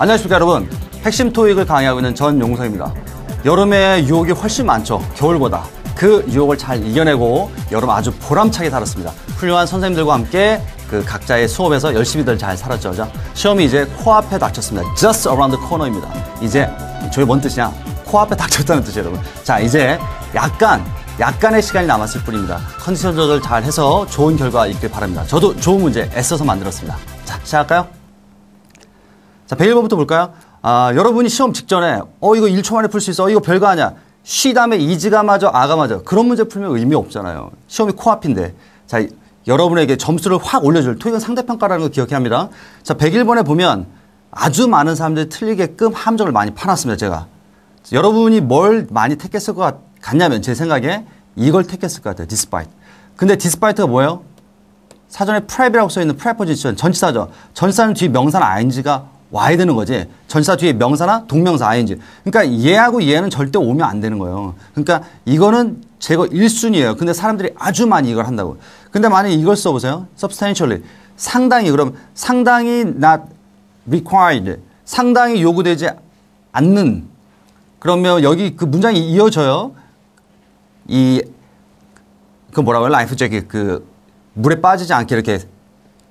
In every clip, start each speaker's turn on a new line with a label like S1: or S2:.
S1: 안녕하십니까 여러분. 핵심 토익을 강의하고 있는 전용성입니다. 여름에 유혹이 훨씬 많죠. 겨울보다. 그 유혹을 잘 이겨내고 여름 아주 보람차게 살았습니다. 훌륭한 선생님들과 함께 그 각자의 수업에서 열심히들 잘 살았죠. 자, 시험이 이제 코앞에 닥쳤습니다. Just around the corner입니다. 이제 저게 뭔 뜻이냐? 코앞에 닥쳤다는 뜻이에요, 여러분. 자, 이제 약간 약간의 시간이 남았을 뿐입니다. 컨디션 조절 잘 해서 좋은 결과 있길 바랍니다. 저도 좋은 문제 애써서 만들었습니다. 자, 시작할까요? 자, 베일번부터 볼까요? 아, 여러분이 시험 직전에 어 이거 1초 만에 풀 수 있어. 어, 이거 별거 아니야. 쉬 다음에 이지가 맞아, 아가 맞아. 그런 문제 풀면 의미 없잖아요. 시험이 코앞인데. 자, 여러분에게 점수를 확 올려줄 토익은 상대평가라는 걸 기억해야 합니다. 자, 101번에 보면 아주 많은 사람들이 틀리게끔 함정을 많이 파놨습니다, 제가. 자, 여러분이 뭘 많이 택했을 것 같냐면 제 생각에 이걸 택했을 것 같아요. despite. 근데 despite가 뭐예요? 사전에 prep이라고 써있는 preposition, 전치사죠. 전치사는 뒤 명사나 ing가 와야 되는 거지. 전치사 뒤에 명사나 동명사 ing. 그러니까 얘하고 얘는 절대 오면 안 되는 거예요. 그러니까 이거는 제거 1순위예요. 근데 사람들이 아주 많이 이걸 한다고. 근데 만약에 이걸 써보세요. substantially. 상당히 그럼 상당히 not required. 상당히 요구되지 않는. 그러면 여기 그 문장이 이어져요. 이 그 뭐라고 해요? 라이프 재킷 그 물에 빠지지 않게 이렇게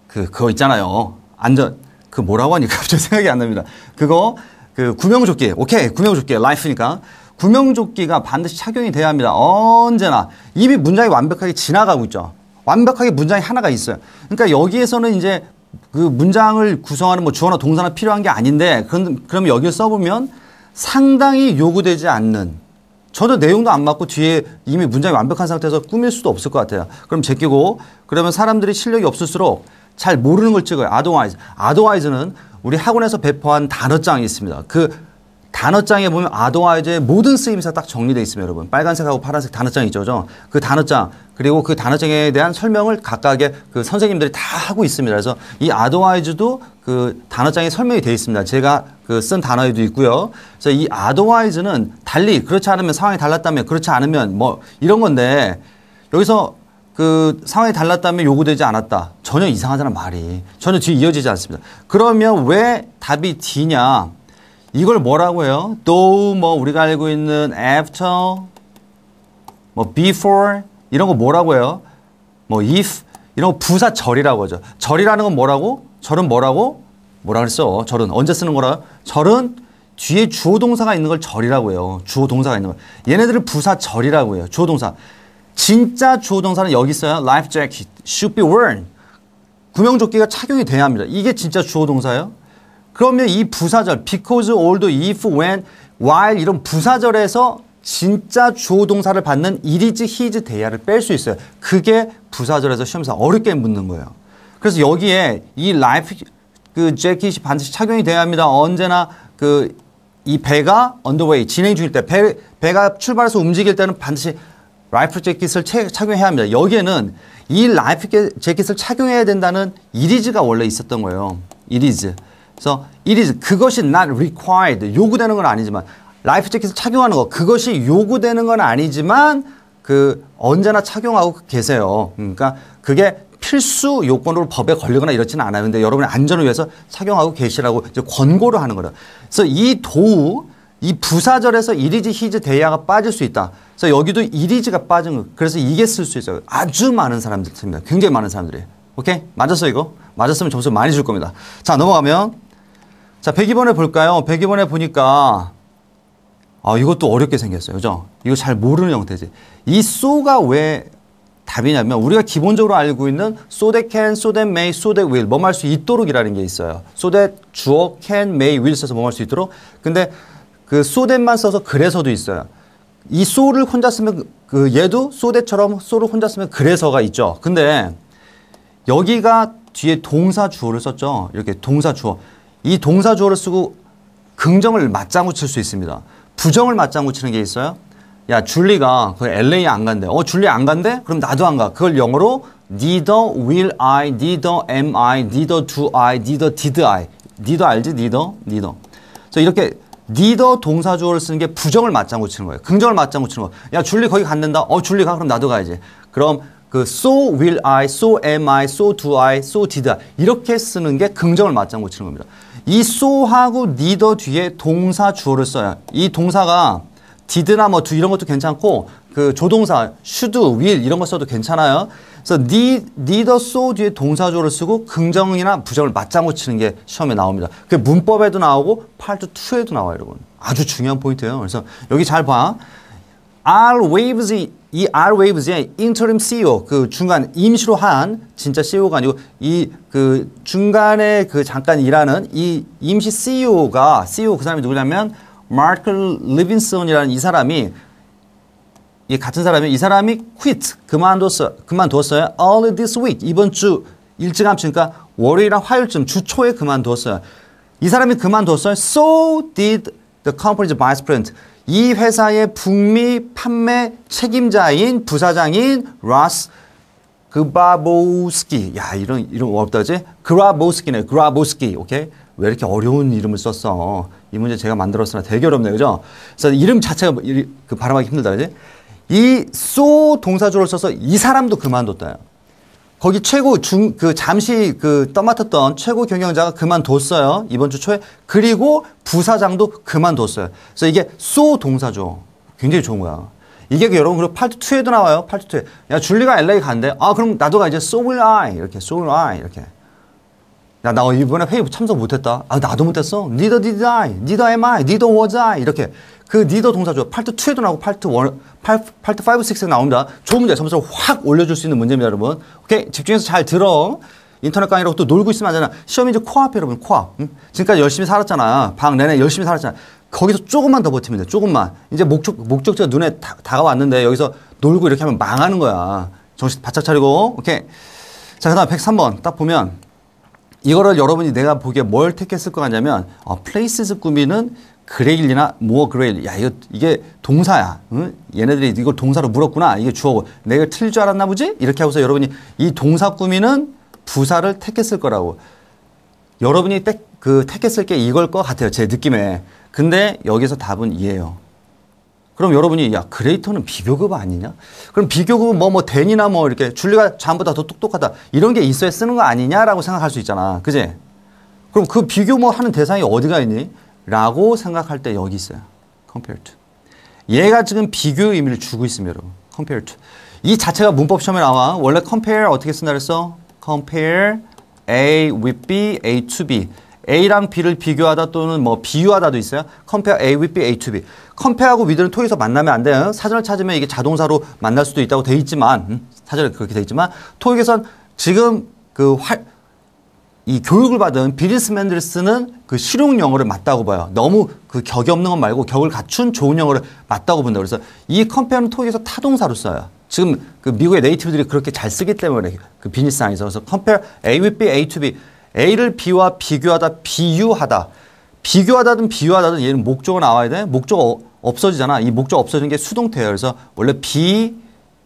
S1: 그 그거 있잖아요. 안전 그 뭐라고 하니까 갑자기 생각이 안 납니다. 그거 그 구명조끼 오케이 구명조끼 라이프니까 구명조끼가 반드시 착용이 돼야 합니다. 언제나 이미 문장이 완벽하게 지나가고 있죠. 완벽하게 문장이 하나가 있어요. 그러니까 여기에서는 이제 그 문장을 구성하는 뭐 주어나 동사나 필요한 게 아닌데 그런 그럼 여기를 써보면 상당히 요구되지 않는 저도 내용도 안 맞고 뒤에 이미 문장이 완벽한 상태에서 꾸밀 수도 없을 것 같아요. 그럼 제끼고 그러면 사람들이 실력이 없을수록 잘 모르는 걸 찍어요. 아동와이즈아동와이즈는 우리 학원에서 배포한 단어장이 있습니다. 그 단어장에 보면 아동와이즈의 모든 쓰임새가 딱 정리되어 있습니다, 여러분. 빨간색하고 파란색 단어장 있죠, 그죠? 그 단어장, 그리고 그 단어장에 대한 설명을 각각의 그 선생님들이 다 하고 있습니다. 그래서 이아동와이즈도그 단어장에 설명이 되어 있습니다. 제가 그 쓴 단어에도 있고요. 그래서 이아동와이즈는 달리, 그렇지 않으면 상황이 달랐다면, 그렇지 않으면 뭐 이런 건데, 여기서 그 상황이 달랐다면 요구되지 않았다. 전혀 이상하잖아 말이 전혀 뒤 이어지지 않습니다. 그러면 왜 답이 D냐? 이걸 뭐라고 해요? t o 뭐 우리가 알고 있는 after 뭐 before 이런 거 뭐라고 해요? 뭐 if 이런 거 부사 절이라고 하죠. 절이라는 건 뭐라고? 절은 뭐라고? 뭐라 그랬어? 절은 언제 쓰는 거라? 절은 뒤에 주어 동사가 있는 걸 절이라고 해요. 주어 동사가 있는 걸. 얘네들을 부사 절이라고 해요. 주어 동사. 진짜 주어 동사는 여기 있어요. life jacket should be worn. 구명조끼가 착용이 돼야 합니다. 이게 진짜 주어 동사예요. 그러면 이 부사절 because, although, if, when, while 이런 부사절에서 진짜 주어 동사를 받는 일이지 히즈 대야를 뺄 수 있어요. 그게 부사절에서 시험에서 어렵게 묻는 거예요. 그래서 여기에 이 라이프 그 재킷이 반드시 착용이 돼야 합니다. 언제나 그 이 배가 언더웨이 진행 중일 때 배, 배가 출발해서 움직일 때는 반드시 라이프 재킷을 채, 착용해야 합니다. 여기에는 이 라이프 재킷을 착용해야 된다는 이리즈가 원래 있었던 거예요. 이리즈. 그래서 이리즈 그것이 not required 요구되는 건 아니지만 라이프 재킷을 착용하는 거 그것이 요구되는 건 아니지만 그 언제나 착용하고 계세요. 그러니까 그게 필수 요건으로 법에 걸리거나 이렇지는 않아요. 근데 여러분의 안전을 위해서 착용하고 계시라고 이제 권고를 하는 거예요. 그래서 이 도우 이 부사절에서 이리즈 히즈 대야가 빠질 수 있다. 그래서 여기도 이리즈가 빠진 거. 그래서 이게 쓸 수 있어요. 아주 많은 사람들 씁니다. 굉장히 많은 사람들이. 오케이? 맞았어, 이거? 맞았으면 점수 많이 줄 겁니다. 자, 넘어가면. 자, 102번에 볼까요? 102번에 보니까, 아, 이것도 어렵게 생겼어요. 그죠? 이거 잘 모르는 형태지. 이 소가 왜 답이냐면, 우리가 기본적으로 알고 있는 so that can, so that may, so that will, 뭐할수 있도록이라는 게 있어요. so that 주어 can, may, will 써서 뭐 할 수 있도록. 근데 그 so that만 써서 그래서도 있어요. 이 소를 혼자 쓰면 그 얘도 소대처럼 소를 혼자 쓰면 그래서가 있죠. 근데 여기가 뒤에 동사 주어를 썼죠. 이렇게 동사 주어. 이 동사 주어를 쓰고 긍정을 맞장구 칠 수 있습니다. 부정을 맞장구 치는 게 있어요. 야, 줄리가 그 LA 안 간대. 어, 줄리 안 간대? 그럼 나도 안 가. 그걸 영어로 neither will I, neither am I, neither do I, neither did I. neither 알지? neither, neither. 그래서 이렇게 니더 동사주어를 쓰는 게 부정을 맞장구 치는 거예요. 긍정을 맞장구 치는 거. 예요야 줄리 거기 갔는다. 어 줄리 가 그럼 나도 가야지. 그럼 그 so will I, so am I, so do I, so did I 이렇게 쓰는 게 긍정을 맞장구 치는 겁니다. 이 so하고 n 더 뒤에 동사 주어를 써요. 이 동사가 did나 뭐 do 이런 것도 괜찮고 그 조동사 should, will 이런 거 써도 괜찮아요. 그래서 need, need or so 뒤에 동사조를 쓰고 긍정이나 부정을 맞장구 치는 게 시험에 나옵니다. 그 문법에도 나오고 파트 2에도 나와요, 여러분. 아주 중요한 포인트예요. 그래서 여기 잘 봐. R waves 이 R 웨이브즈의 인터림 CEO 그 중간 임시로 한 진짜 CEO가 아니고 이 그 중간에 그 잠깐 일하는 이 임시 CEO가 CEO 그 사람이 누구냐면 마크 리빈슨이라는 이 사람이 이 같은 사람이 이 사람이 quit 그만뒀어 그만뒀어요 early this week 이번 주 일찌감치 니까 월요일이나 화요일쯤 주 초에 그만뒀어요 이 사람이 그만뒀어요 so did the company's vice president 이 회사의 북미 판매 책임자인 부사장인 라스 그바보스키 야 이런 이름 어렵다지 그라보스키네 그라보스키 오케이 왜 이렇게 어려운 이름을 썼어 이 문제 제가 만들었으나 되게 어렵네요. 그죠? 그래서 이름 자체가 뭐 그 발음하기 힘들다. 그지? 이소 동사조를 써서 이 사람도 그만뒀다요. 거기 최고 중, 그 잠시 그 떠맡았던 최고 경영자가 그만뒀어요. 이번 주 초에. 그리고 부사장도 그만뒀어요. 그래서 이게 소 동사조. 굉장히 좋은 거야. 이게 그 여러분 그리고 파트 2에도 나와요. 파트 2에. 야, 줄리가 LA 간대. 아, 그럼 나도 가 이제 so will I. 이렇게 so will I. 이렇게. 야, 나 이번에 회의 참석 못했다. 아, 나도 못했어. Neither did I. Neither am I. Neither was I. 이렇게. 그 neither 동사죠. 파트 2에도 나오고 파트 1, 파트 5, 6에 나옵니다. 좋은 문제. 점수를 확 올려줄 수 있는 문제입니다, 여러분. 오케이? 집중해서 잘 들어. 인터넷 강의라고 또 놀고 있으면 안 되나. 시험이 이제 코앞에 여러분, 코앞. 응? 지금까지 열심히 살았잖아. 방 내내 열심히 살았잖아. 거기서 조금만 더 버티면 돼. 조금만. 이제 목적, 목적지가 눈에 다, 다가왔는데 여기서 놀고 이렇게 하면 망하는 거야. 정신 바짝 차리고. 오케이. 자, 그 다음 103번. 딱 보면. 이거를 여러분이 내가 보기에 뭘 택했을 것 같냐면 어, places 꾸미는 그레일이나 more 그레일. 야, 이거, 이게 동사야. 응? 얘네들이 이걸 동사로 물었구나. 이게 주어고. 내가 틀릴 줄 알았나 보지? 이렇게 하고서 여러분이 이 동사 꾸미는 부사를 택했을 거라고. 여러분이 택, 그 택했을 게 이걸 것 같아요. 제 느낌에. 근데 여기서 답은 이에요. 그럼 여러분이 야 그레이터는 비교급 아니냐? 그럼 비교급은 뭐뭐 뭐 댄이나 뭐 이렇게 줄리가 잠보다 더 똑똑하다 이런 게 있어야 쓰는 거 아니냐라고 생각할 수 있잖아, 그지? 그럼 그 비교 뭐 하는 대상이 어디가 있니? 라고 생각할 때 여기 있어요. c o m p a r e to. 얘가 지금 비교 의미를 주고 있습니다, 여러분. c o m p a r e to. 이 자체가 문법 시험에 나와. 원래 compare 어떻게 쓴다 그랬어? compare A with B, A to B. A랑 B를 비교하다 또는 뭐 비유하다도 있어요. compare A with B, A to B. compare하고 with는 토에서 익 만나면 안 돼요. 사전을 찾으면 이게 자동사로 만날 수도 있다고 돼 있지만 음, 사전에 그렇게 돼 있지만 토익에선 지금 그 활, 이 교육을 받은 비리스 맨들스는그 실용 영어를 맞다고 봐요. 너무 그 격이 없는 것 말고 격을 갖춘 좋은 영어를 맞다고 본다. 그래서 이 컴페어는 토익에서 타동사로 써요. 지금 그 미국의 네이티브들이 그렇게 잘 쓰기 때문에 그 비즈니스 안에서 그래서 컴페어 A with B, A to B A를 B와 비교하다, 비유하다. 비교하다든 비유하다든 얘는 목적어 나와야 돼. 목적어 없어지잖아. 이 목적어 없어지는 게 수동태예요. 그래서 원래 b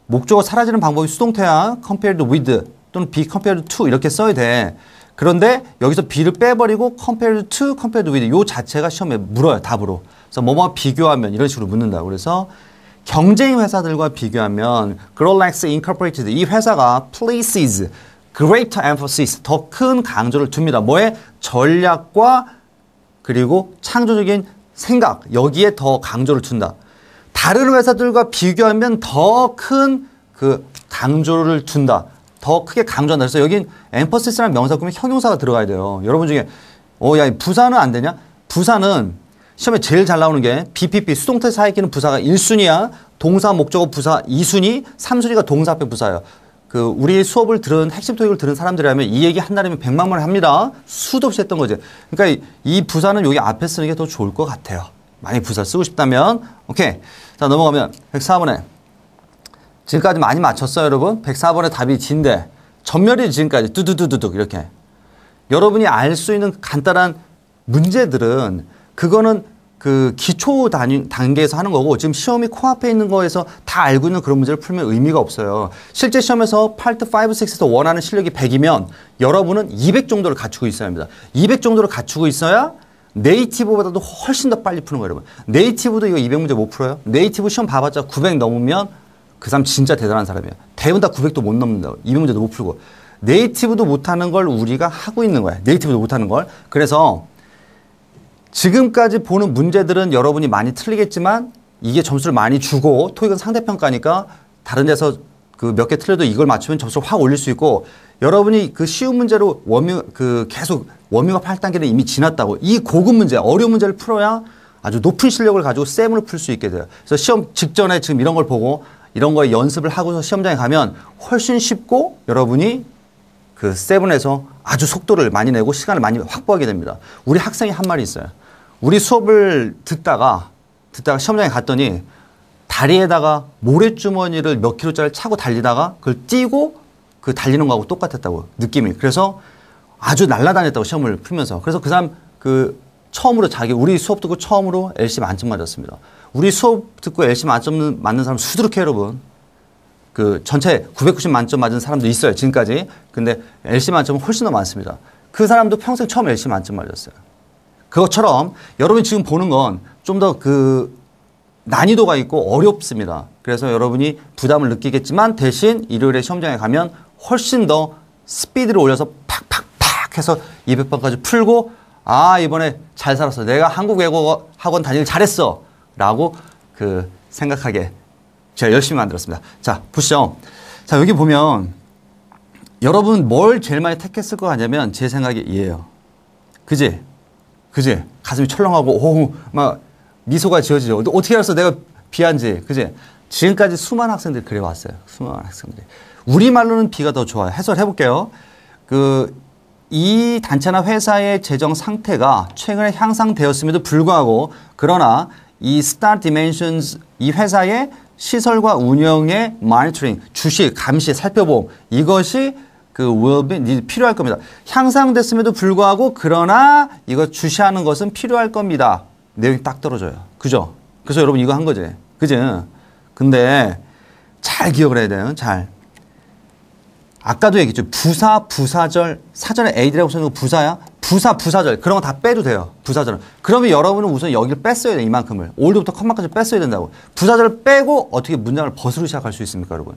S1: 목적어 사라지는 방법이 수동태야. compared with 또는 be compared to 이렇게 써야 돼. 그런데 여기서 b 를 빼버리고 compared to, compared with 요 자체가 시험에 물어요. 답으로. 그래서 뭐뭐 비교하면 이런 식으로 묻는다. 그래서 경쟁 회사들과 비교하면 Grollex Incorporated 이 회사가 places greater emphasis, 더 큰 강조를 둡니다. 뭐에? 전략과 그리고 창조적인 생각, 여기에 더 강조를 둔다. 다른 회사들과 비교하면 더 큰 그 강조를 둔다. 더 크게 강조한다. 그래서 여긴 e m p h a s i s 라는 명사 꾸면 형용사가 들어가야 돼요. 여러분 중에, 어, 야, 부사는 안 되냐? 부사는 시험에 제일 잘 나오는 게 BPP, 수동태 사이키는 부사가 1순위야. 동사, 목적어, 부사 2순위, 3순위가 동사 앞에 부사예요. 그 우리 수업을 들은 핵심 토익을 들은 사람들이라면 이 얘기 한다면 백만 번 합니다. 수도 없이 했던 거죠. 그러니까 이, 부사는 여기 앞에 쓰는 게 더 좋을 것 같아요. 많이 부사 쓰고 싶다면 오케이. 자 넘어가면 104번에 지금까지 많이 맞췄어요 여러분. 1 0 4번에 답이 진데 전멸이 지금까지 두두두두두 이렇게 여러분이 알 수 있는 간단한 문제들은 그거는 그 기초 단위, 단계에서 하는 거고 지금 시험이 코앞에 있는 거에서 다 알고 있는 그런 문제를 풀면 의미가 없어요. 실제 시험에서 파트 5, 6에서 원하는 실력이 100이면 여러분은 200 정도를 갖추고 있어야 합니다. 200 정도를 갖추고 있어야 네이티브보다도 훨씬 더 빨리 푸는 거예요, 여러분. 네이티브도 이거 200 문제 못 풀어요. 네이티브 시험 봐봤자 900 넘으면 그 사람 진짜 대단한 사람이에요. 대부분 다 900도 못 넘는다. 고200 문제도 못 풀고. 네이티브도 못하는 걸 우리가 하고 있는 거야. 네이티브도 못하는 걸. 그래서 지금까지 보는 문제들은 여러분이 많이 틀리겠지만 이게 점수를 많이 주고 토익은 상대평가니까 다른 데서 그 몇 개 틀려도 이걸 맞추면 점수를 확 올릴 수 있고 여러분이 그 쉬운 문제로 워밍 그 계속 워밍업 할 단계는 이미 지났다고 이 고급 문제 어려운 문제를 풀어야 아주 높은 실력을 가지고 쌤으로 풀수 있게 돼요. 그래서 시험 직전에 지금 이런 걸 보고 이런 거에 연습을 하고서 시험장에 가면 훨씬 쉽고 여러분이 그 세븐에서 아주 속도를 많이 내고 시간을 많이 확보하게 됩니다. 우리 학생이 한 말이 있어요. 우리 수업을 듣다가 듣다가 시험장에 갔더니 다리에다가 모래주머니를 몇 킬로짜리 차고 달리다가 그걸 뛰고 그 달리는 거하고 똑같았다고 느낌이 그래서 아주 날라다녔다고 시험을 풀면서 그래서 그 사람 그 처음으로 자기 우리 수업 듣고 처음으로 LC 만점 맞았습니다. 우리 수업 듣고 LC 만점 맞는 사람 수두룩해 여러분. 그 전체 990 만점 맞은 사람도 있어요 지금까지. 근데 LC 만점은 훨씬 더 많습니다. 그 사람도 평생 처음 LC 만점 맞았어요. 그것처럼 여러분이 지금 보는 건 좀 더 그 난이도가 있고 어렵습니다. 그래서 여러분이 부담을 느끼겠지만 대신 일요일에 시험장에 가면 훨씬 더 스피드를 올려서 팍팍팍 해서 200번까지 풀고 아 이번에 잘 살았어. 내가 한국 외국어 학원 다니길 잘했어. 라고 그 생각하게 제가 열심히 만들었습니다. 자, 보시죠. 자, 여기 보면 여러분 뭘 제일 많이 택했을 것 같냐면 제생각이 이에요. 그지? 그지? 가슴이 철렁하고 오우 막 미소가 지어지죠. 어떻게 알았어? 내가 비한지 그지? 지금까지 수많은 학생들이 그래 왔어요. 수많은 학생들이 우리 말로는 비가 더 좋아요. 해설해 볼게요. 그 이 단체나 회사의 재정 상태가 최근에 향상되었음에도 불구하고 그러나 이 Star Dimensions 이 회사의 시설과 운영의 마니터링, 주식, 감시, 살펴봄 이것이 그 will be 필요할 겁니다. 향상됐음에도 불구하고 그러나 이거 주시하는 것은 필요할 겁니다. 내용이 딱 떨어져요. 그죠? 그래서 여러분 이거 한 거지. 그죠? 근데 잘 기억을 해야 돼요. 잘. 아까도 얘기했죠. 부사, 부사절. 사전에 aid라고 쓰는거 부사야? 부사, 부사절. 그런 거 다 빼도 돼요. 부사절은. 그러면 여러분은 우선 여기를 뺐어야 돼. 이만큼을. 올드부터 컴마까지 뺐어야 된다고. 부사절을 빼고 어떻게 문장을 벗으로 시작할 수 있습니까, 여러분?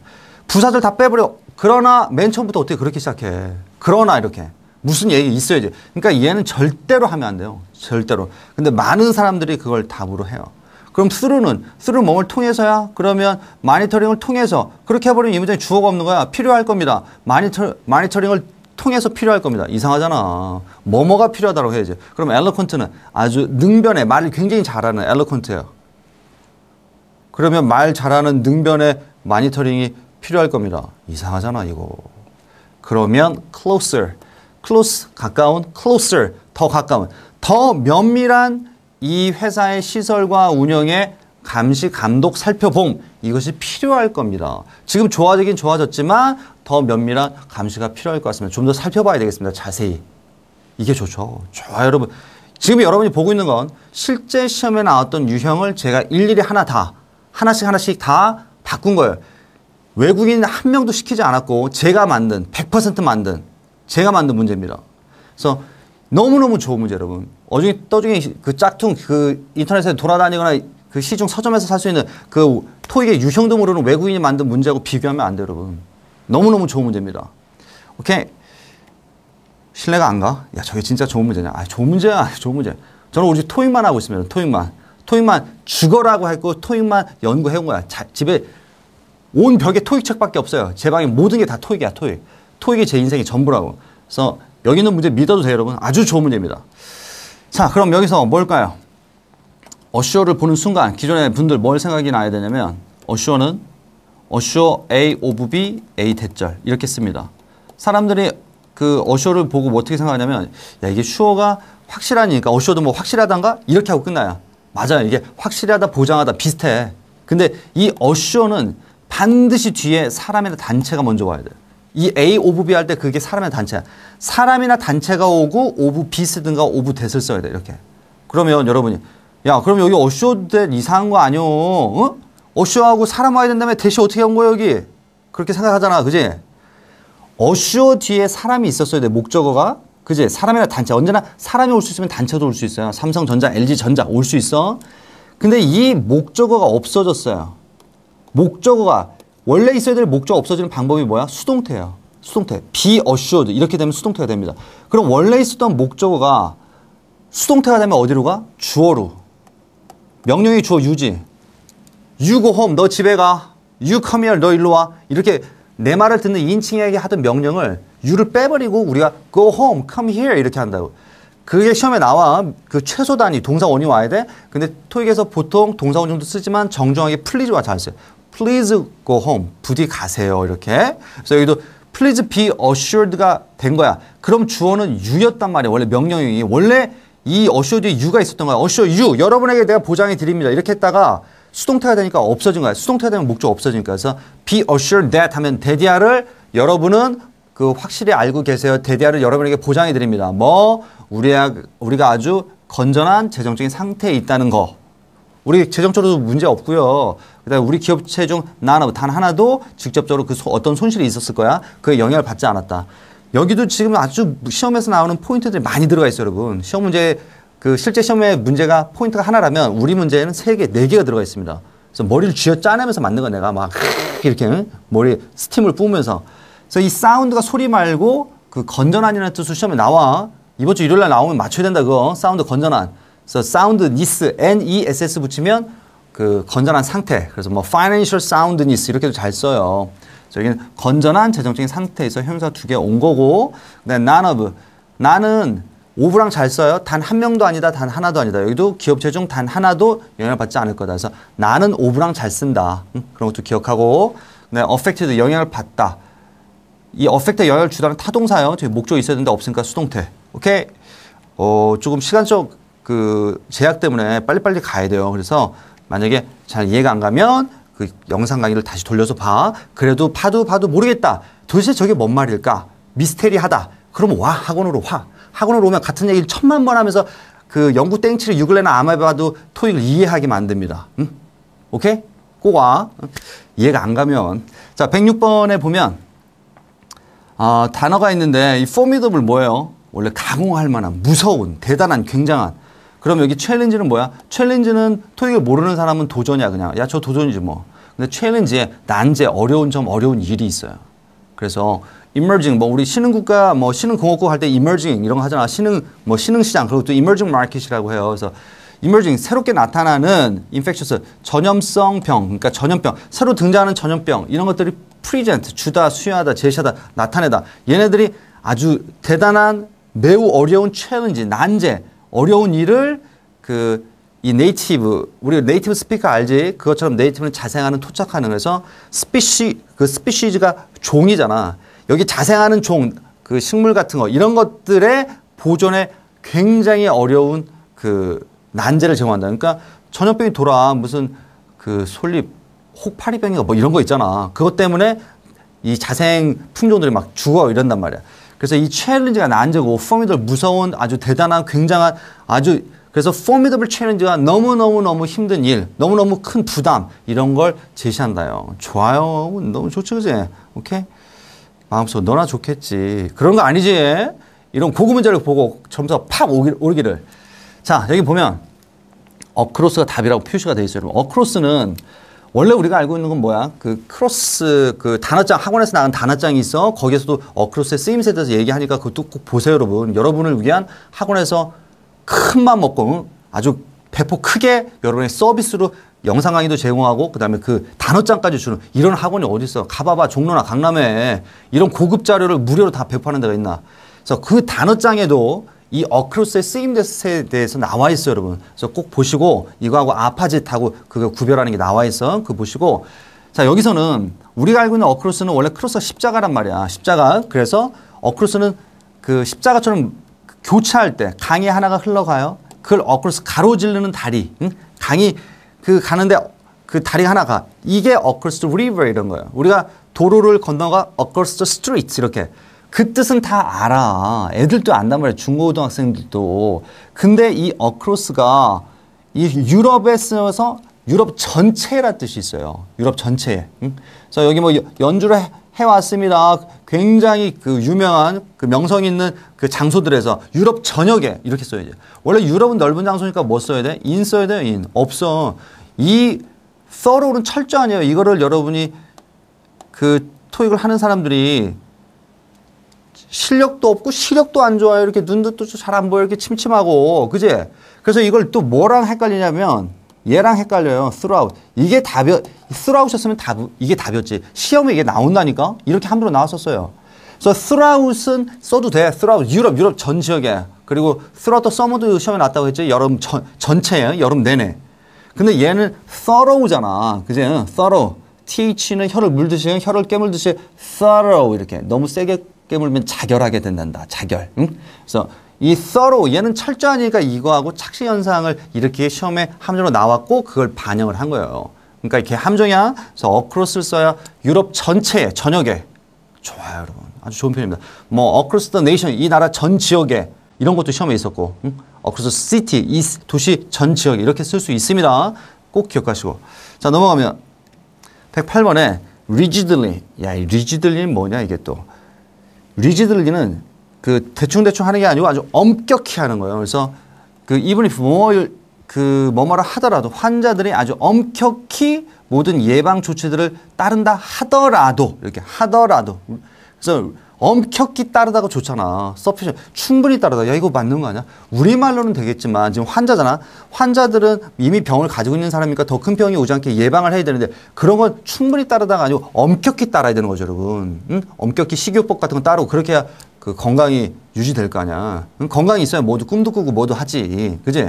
S1: 부사절 다 빼버려. 그러나 맨 처음부터 어떻게 그렇게 시작해. 그러나 이렇게. 무슨 얘기 있어야지. 그러니까 얘는 절대로 하면 안 돼요. 절대로. 근데 많은 사람들이 그걸 답으로 해요. 그럼 스루는 스루 몸을 통해서야 그러면 마니터링을 통해서 그렇게 해버리면 이 문제는 주어가 없는 거야 필요할 겁니다 마니터 마니터링을 통해서 필요할 겁니다 이상하잖아 뭐뭐가 필요하다고 해야지 그럼 엘로컨트는 아주 능변에 말을 굉장히 잘하는 엘로컨트예요 그러면 말 잘하는 능변의 마니터링이 필요할 겁니다. 이상하잖아 이거. 그러면 closer, close 가까운, closer 더 가까운, 더 면밀한 이 회사의 시설과 운영에 감시, 감독, 살펴봄 이것이 필요할 겁니다. 지금 좋아지긴 좋아졌지만 더 면밀한 감시가 필요할 것 같습니다. 좀 더 살펴봐야 되겠습니다. 자세히. 이게 좋죠. 좋아 여러분. 지금 여러분이 보고 있는 건 실제 시험에 나왔던 유형을 제가 일일이 하나 다 하나씩 하나씩 다 바꾼 거예요. 외국인 한 명도 시키지 않았고 제가 만든 100% 만든 제가 만든 문제입니다. 그래서 너무너무 좋은 문제 여러분. 어중에 떠중에 그 짝퉁 그 인터넷에 돌아다니거나 그 시중 서점에서 살 수 있는 그 토익의 유형도 모르는 외국인이 만든 문제하고 비교하면 안 돼요 여러분. 너무너무 좋은 문제입니다. 오케이. 신뢰가 안 가? 야 저게 진짜 좋은 문제냐? 아 좋은 문제야 좋은 문제. 저는 오직 토익만 하고 있습니다. 토익만. 토익만 죽어라고 했고 토익만 연구해온 거야. 자, 집에 온 벽에 토익책밖에 없어요. 제 방에 모든 게 다 토익이야, 토익. 토익이 제 인생의 전부라고. 그래서 여기 있는 문제 믿어도 돼요, 여러분. 아주 좋은 문제입니다. 자, 그럼 여기서 뭘까요? 어슈어를 보는 순간 기존의 분들 뭘 생각이 나야 되냐면 어슈어는 어슈어 A 오브 B A 대절 이렇게 씁니다. 사람들이 그 어슈어를 보고 뭐 어떻게 생각하냐면 야 이게 슈어가 확실하니까 어슈어도 뭐 확실하단가 이렇게 하고 끝나요. 맞아요. 이게 확실하다 보장하다 비슷해. 근데 이 어슈어는 반드시 뒤에 사람이나 단체가 먼저 와야 돼요. 이 A 오브 B 할 때 그게 사람이나 단체야. 사람이나 단체가 오고 오브 B 쓰든가 오브 대을 써야 돼 이렇게. 그러면 여러분이 야 그럼 여기 어쇼대 이상한 거 아니오? 어? 쇼하고 사람 와야 된다면 대시 어떻게 온 거야 여기? 그렇게 생각하잖아 그지? 어쇼 뒤에 사람이 있었어야 돼 목적어가 그지? 사람이나 단체 언제나 사람이 올 수 있으면 단체도 올 수 있어요. 삼성전자, LG전자 올 수 있어. 근데 이 목적어가 없어졌어요. 목적어가 원래 있어야 될목적 없어지는 방법이 뭐야? 수동태야. 수동태. be assured. 이렇게 되면 수동태가 됩니다. 그럼 원래 있었던 목적어가 수동태가 되면 어디로 가? 주어로. 명령이 주어 유지. You go home. 너 집에 가. You come here. 너 일로 와. 이렇게 내 말을 듣는 인칭에게 하던 명령을 you를 빼버리고 우리가 go home, come here 이렇게 한다고. 그게 시험에 나와 그 최소 단위 동사 원이 와야 돼. 근데 토익에서 보통 동사 원 정도 쓰지만 정중하게 풀리지와 잘 써요. please go home. 부디 가세요. 이렇게. 그래서 여기도 please be assured가 된 거야. 그럼 주어는 you였단 말이야. 원래 명령형이. 원래 이 assured에 you가 있었던 거야. assure you. 여러분에게 내가 보장해 드립니다. 이렇게 했다가 수동태가 되니까 없어진 거야. 수동태가 되면 목적 없어지니까. 그래서 be assured that 하면 대디아를 여러분은 그 확실히 알고 계세요. 대디아를 여러분에게 보장해 드립니다. 뭐 우리야 아, 우리가 아주 건전한 재정적인 상태에 있다는 거. 우리 재정적으로도 문제 없고요. 그다음 우리 기업체 중 나나 단 하나도 직접적으로 그 소, 어떤 손실이 있었을 거야. 그에 영향을 받지 않았다. 여기도 지금 아주 시험에서 나오는 포인트들이 많이 들어가 있어요, 여러분. 시험 문제 그 실제 시험의 문제가 포인트가 하나라면 우리 문제에는 세 개, 네 개가 들어가 있습니다. 그래서 머리를 쥐어 짜내면서 만든 거 내가 막 이렇게 머리 스팀을 뿜으면서 그래서 이 사운드가 소리 말고 그 건전한이라는 뜻으로 시험에 나와 이번 주 일요일 날 나오면 맞춰야 된다 그거 사운드 건전한 그래서 사운드 니스 N E S S 붙이면 그 건전한 상태. 그래서 뭐 financial soundness 이렇게도 잘 써요. 여기는 건전한 재정적인 상태에서 형용사 두 개 온 거고 그다음 none of 나는 오브랑 잘 써요. 단 한 명도 아니다. 단 하나도 아니다. 여기도 기업체 중 단 하나도 영향을 받지 않을 거다. 그래서 나는 오브랑 잘 쓴다. 그런 것도 기억하고 그다음 affected 영향을 받다. 이 affected 영향을 주다는 타동사요. 저기 목적이 있어야 되는데 없으니까 수동태. 오케이. 어, 조금 시간적 그 제약 때문에 빨리빨리 가야 돼요. 그래서 만약에 잘 이해가 안 가면 그 영상 강의를 다시 돌려서 봐. 그래도 봐도 봐도 모르겠다. 도대체 저게 뭔 말일까? 미스테리하다. 그럼 와 학원으로 와. 학원으로 오면 같은 얘기를 천만 번 하면서 그 연구 땡치를 6글레나 아마 봐도 토익을 이해하게 만듭니다. 응? 오케이? 꼭 와. 이해가 안 가면. 자, 106번에 보면 어, 단어가 있는데 이 formidable 뭐예요? 원래 가공할 만한 무서운, 대단한, 굉장한 그럼 여기 챌린지는 뭐야? 챌린지는 토익을 모르는 사람은 도전이야 그냥. 야저 도전이지 뭐. 근데 챌린지에 난제, 어려운 점, 어려운 일이 있어요. 그래서 emerging 뭐 우리 신흥 국가 뭐 신흥 공업국 할때 emerging 이런 거 하잖아. 신흥 뭐 신흥 시장 그리고 또 emerging market이라고 해요. 그래서 emerging 새롭게 나타나는 infectious 전염성 병 그러니까 전염병 새로 등장하는 전염병 이런 것들이 present 주다 수여하다 제시하다 나타내다 얘네들이 아주 대단한 매우 어려운 챌린지 난제 어려운 일을 그 이 네이티브 우리 네이티브 스피커 알지? 그것처럼 네이티브는 자생하는 토착하는 그래서 스피시 그 스피시즈가 종이잖아. 여기 자생하는 종 그 식물 같은 거 이런 것들의 보존에 굉장히 어려운 그 난제를 제공한다. 그러니까 전염병이 돌아 와 무슨 그 솔잎 혹파리병이가 뭐 이런 거 있잖아. 그것 때문에 이 자생 품종들이 막 죽어 이런단 말이야. 그래서 이 챌린지가 난적이고 포미들 무서운 아주 대단한 굉장한 아주 그래서 포미더블 챌린지가 너무너무너무 힘든 일, 너무너무 큰 부담 이런 걸 제시한다요. 좋아요. 너무 좋죠 그지? 오케이? 마음속 너나 좋겠지. 그런 거 아니지? 이런 고급 문제를 보고 점수가 팍 오르기를. 자, 여기 보면 어크로스가 답이라고 표시가 되어 있어요. 여러분. 어크로스는 원래 우리가 알고 있는 건 뭐야? 그 크로스 그 단어장 학원에서 나온 단어장이 있어. 거기에서도 어크로스의 쓰임새에 대해서 얘기하니까 그것도 꼭 보세요, 여러분. 여러분을 위한 학원에서 큰 맘 먹고 아주 배포 크게 여러분의 서비스로 영상 강의도 제공하고 그다음에 그 단어장까지 주는 이런 학원이 어디 있어? 가봐봐 종로나 강남에 이런 고급 자료를 무료로 다 배포하는 데가 있나? 그래서 그 단어장에도 이 어크로스의 쓰임새에 대해서 나와 있어요, 여러분. 그래서 꼭 보시고 이거하고 아파짓하고 그거 구별하는 게 나와 있어. 그거 보시고 자, 여기서는 우리가 알고 있는 어크로스는 원래 크로스 십자가란 말이야. 십자가. 그래서 어크로스는 그 십자가처럼 교차할 때 강이 하나가 흘러가요. 그걸 어크로스 가로지르는 다리. 응? 강이 그 가는데 그 다리 하나가 이게 어크로스 리버 이런 거예요. 우리가 도로를 건너가 어크로스 스트리트 이렇게 그 뜻은 다 알아. 애들도 안단 말이야. 중고등학생들도. 근데 이 어크로스가 이 유럽에 쓰여서 유럽 전체란 뜻이 있어요. 유럽 전체 응? 그래서 여기 뭐 연주를 해왔습니다. 굉장히 그 유명한 그 명성 있는 그 장소들에서 유럽 전역에 이렇게 써야 돼. 원래 유럽은 넓은 장소니까 뭐 써야 돼? 인 써야 돼요, 인. 없어. 이 thorough는 철저하네요. 이거를 여러분이 그 토익을 하는 사람들이 실력도 없고 시력도 안 좋아요. 이렇게 눈도 또 잘 안 보여. 이렇게 침침하고. 그지? 그래서 이걸 또 뭐랑 헷갈리냐면 얘랑 헷갈려요. t h r o 이게 답이 t h r o u 이었으면답 이게 답이었지. 시험에 이게 나온다니까. 이렇게 함부로 나왔었어요. 그래서 t h r o 은 써도 돼. t h r o 유럽 유럽 전 지역에. 그리고 t h r o u g h 도 시험에 났다고 했지. 여름 전전체에요 여름 내내. 근데 얘는 thorough잖아. 그지? thorough. th는 혀를 물듯이 혀를 깨물듯이 thorough 이렇게 너무 세게 깨물면 자결하게 된단다. 자결. 응? 그래서 이 thorough 얘는 철저하니까 이거하고 착시 현상을 이렇게 시험에 함정으로 나왔고 그걸 반영을 한 거예요. 그러니까 이렇게 함정이야. 그래서 across를 써야 유럽 전체에 전역에 좋아요, 여러분. 아주 좋은 표현입니다. 뭐 across the nation 이 나라 전 지역에 이런 것도 시험에 있었고 응? across city 이 도시 전 지역에 이렇게 쓸 수 있습니다. 꼭 기억하시고. 자, 넘어가면 108번에 rigidly. 야, 이 rigidly는 뭐냐 이게 또. 리지들기는 그 대충대충 하는 게 아니고 아주 엄격히 하는 거예요. 그래서 그 이분이 뭐그 뭐뭐라 하더라도 환자들이 아주 엄격히 모든 예방 조치들을 따른다 하더라도 이렇게 하더라도 그래서 엄격히 따르다가 좋잖아. 서피션 충분히 따르다. 야 이거 맞는 거 아니야? 우리말로는 되겠지만 지금 환자잖아. 환자들은 이미 병을 가지고 있는 사람이니까 더 큰 병이 오지 않게 예방을 해야 되는데 그런 건 충분히 따르다가 아니고 엄격히 따라야 되는 거죠, 여러분. 응? 엄격히 식이요법 같은 거 따르고 그렇게 해야 그 건강이 유지될 거 아니야. 응? 건강이 있어야 모두 꿈도 꾸고 모두 하지. 그지?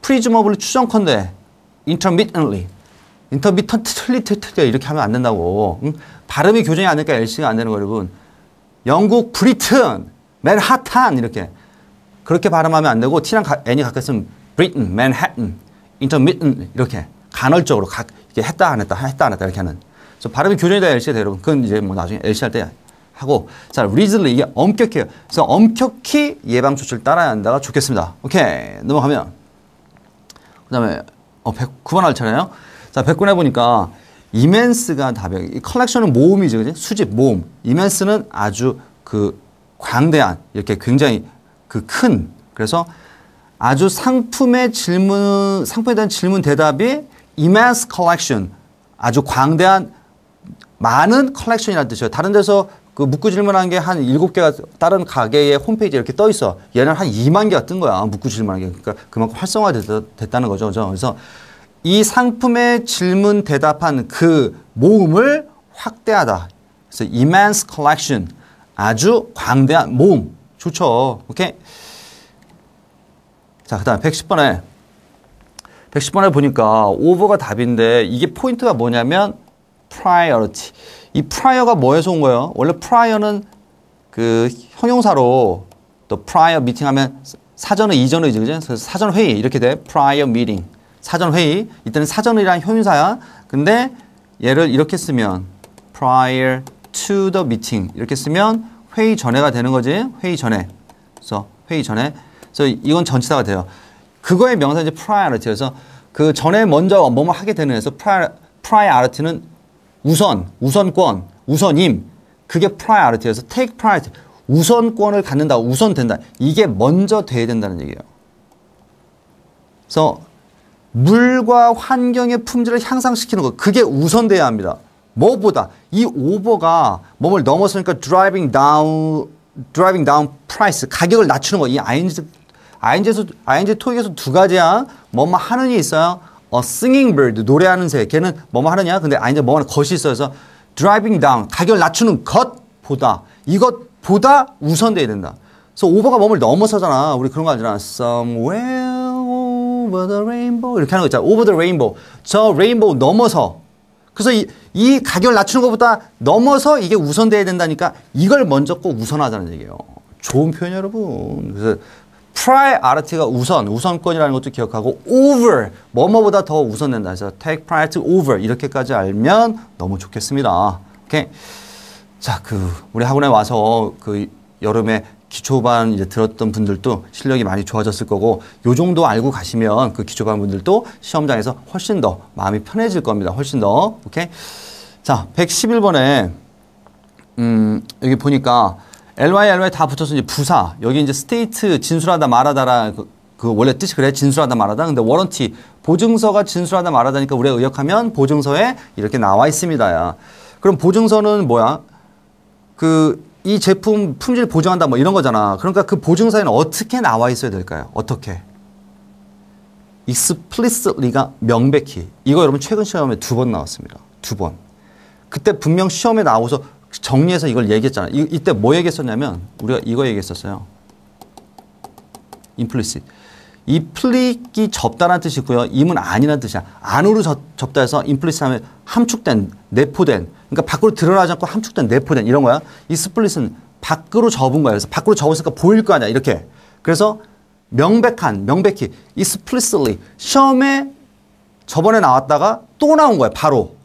S1: 프리즈머블 추정컨대 인터미 e r m i t t 트 n t l y 이렇게 하면 안 된다고. 응? 발음이 교정이 안 되니까 LC가 안 되는 거예요 여러분. 영국 브리튼, 맨하탄 이렇게 그렇게 발음하면 안 되고 T랑 가, N이 가까이 있으면 브리튼, 맨하튼, 인터미튼 이렇게 간헐적으로 각 이렇게 했다 안 했다 했다 안 했다 이렇게 하는. 그래서 발음이 교정이 돼야 LC가 돼요 여러분. 그건 이제 뭐 나중에 LC 할 때 하고 자 리즐리 이게 엄격해요. 그래서 엄격히 예방 조치를 따라야 한다가 좋겠습니다. 오케이 넘어가면 그다음에 어, 109번 할 차례요. 자 109번 해보니까 이멘스가 답이에요. 컬렉션은 모음이죠. 그지? 수집, 모음. 이멘스는 아주 그 광대한, 이렇게 굉장히 그 큰, 그래서 아주 상품의 질문, 상품에 대한 질문 대답이 immense collection, 아주 광대한 많은 컬렉션이라는 뜻이에요. 다른 데서 그묶고 질문한 게 한 일곱 개가 다른 가게의 홈페이지에 이렇게 떠 있어. 얘는 한 2만 개가 뜬 거야. 묶고 질문한 게. 그러니까 그만큼 활성화됐다는 거죠. 그죠? 그래서 이상품의 질문 대답한 그 모음을 확대하다. 그래서 immense collection. 아주 광대한 모음. 좋죠. 오케이. 자, 그 다음 110번에. 110번에 보니까 오버가 답인데 이게 포인트가 뭐냐면 priority. 이 prior가 뭐에서 온 거예요? 원래 prior는 그 형용사로 또 prior 미팅 하면 사전의 이전의 이제 그죠? 사전 회의 이렇게 돼. prior meeting. 사전회의 이때는 사전이란 효용사야 근데 얘를 이렇게 쓰면 prior to the meeting 이렇게 쓰면 회의 전에가 되는 거지 회의 전에 그래서 회의 전에 그래서 이건 전치사가 돼요 그거의 명사 이제 priority 그래서 그 전에 먼저 뭐뭐 하게 되는 해서 priority는 우선 우선권 우선임 그게 priority에서 take priority 우선권을 갖는다 우선 된다 이게 먼저 돼야 된다는 얘기예요 그래서 물과 환경의 품질을 향상시키는 것 그게 우선돼야 합니다. 뭐보다 이 오버가 몸을 넘어서니까 driving down driving down price 가격을 낮추는 거 이 아인즈 아인제에서 아인제 토익에서 두 가지야 뭐 뭐 하느니 있어요. 어 singing bird 노래하는 새 걔는 뭐뭐 하느냐 근데 아인제 뭐뭐 하는 것이 있어서 driving down 가격을 낮추는 것보다 이것보다 우선돼야 된다. 그래서 오버가 몸을 넘어서잖아. 우리 그런 거 알잖아. somewhere Over the rainbow 이렇게 하는 거 있잖아. Over the rainbow. 저 레인보우 넘어서. 그래서 이, 이 가격을 낮추는 것보다 넘어서 이게 우선돼야 된다니까 이걸 먼저 꼭 우선하자는 얘기예요. 좋은 표현 여러분. 그래서 priority가 우선, 우선권이라는 것도 기억하고 over, 뭐뭐보다 더 우선된다. 그래서 take priority over 이렇게까지 알면 너무 좋겠습니다. 오케이. 자, 그 우리 학원에 와서 그 여름에 기초반 이제 들었던 분들도 실력이 많이 좋아졌을 거고 요 정도 알고 가시면 그 기초반 분들도 시험장에서 훨씬 더 마음이 편해질 겁니다. 훨씬 더. 오케이? 자, 111번에 음, 여기 보니까 ly, ly 다 붙어서 이제 부사. 여기 이제 스테이트 진술하다 말하다라 그, 그 원래 뜻이 그래 진술하다 말하다. 근데 워런티 보증서가 진술하다 말하다니까 우리가 의역하면 보증서에 이렇게 나와 있습니다야. 그럼 보증서는 뭐야? 그이 제품 품질 보증한다 뭐 이런 거잖아. 그러니까 그 보증사에는 어떻게 나와 있어야 될까요? 어떻게? 익스플리스리가 명백히 이거 여러분 최근 시험에 두 번 나왔습니다. 두 번. 그때 분명 시험에 나오서 정리해서 이걸 얘기했잖아. 이, 이때 뭐 얘기했었냐면 우리가 이거 얘기했었어요. implicit. 이 플릭이 접다라는 뜻이고요. 임은 아니라는 뜻이야. 안으로 접, 접다 해서 implicit 하면 함축된, 내포된 그러니까 밖으로 드러나지 않고 함축된 내포된 이런 거야. 이 스플릿은 밖으로 접은 거야. 그래서 밖으로 접으니까 보일 거 아니야. 이렇게. 그래서 명백한, 명백히 이 스플릿슬리 시험에 저번에 나왔다가 또 나온 거야. 바로.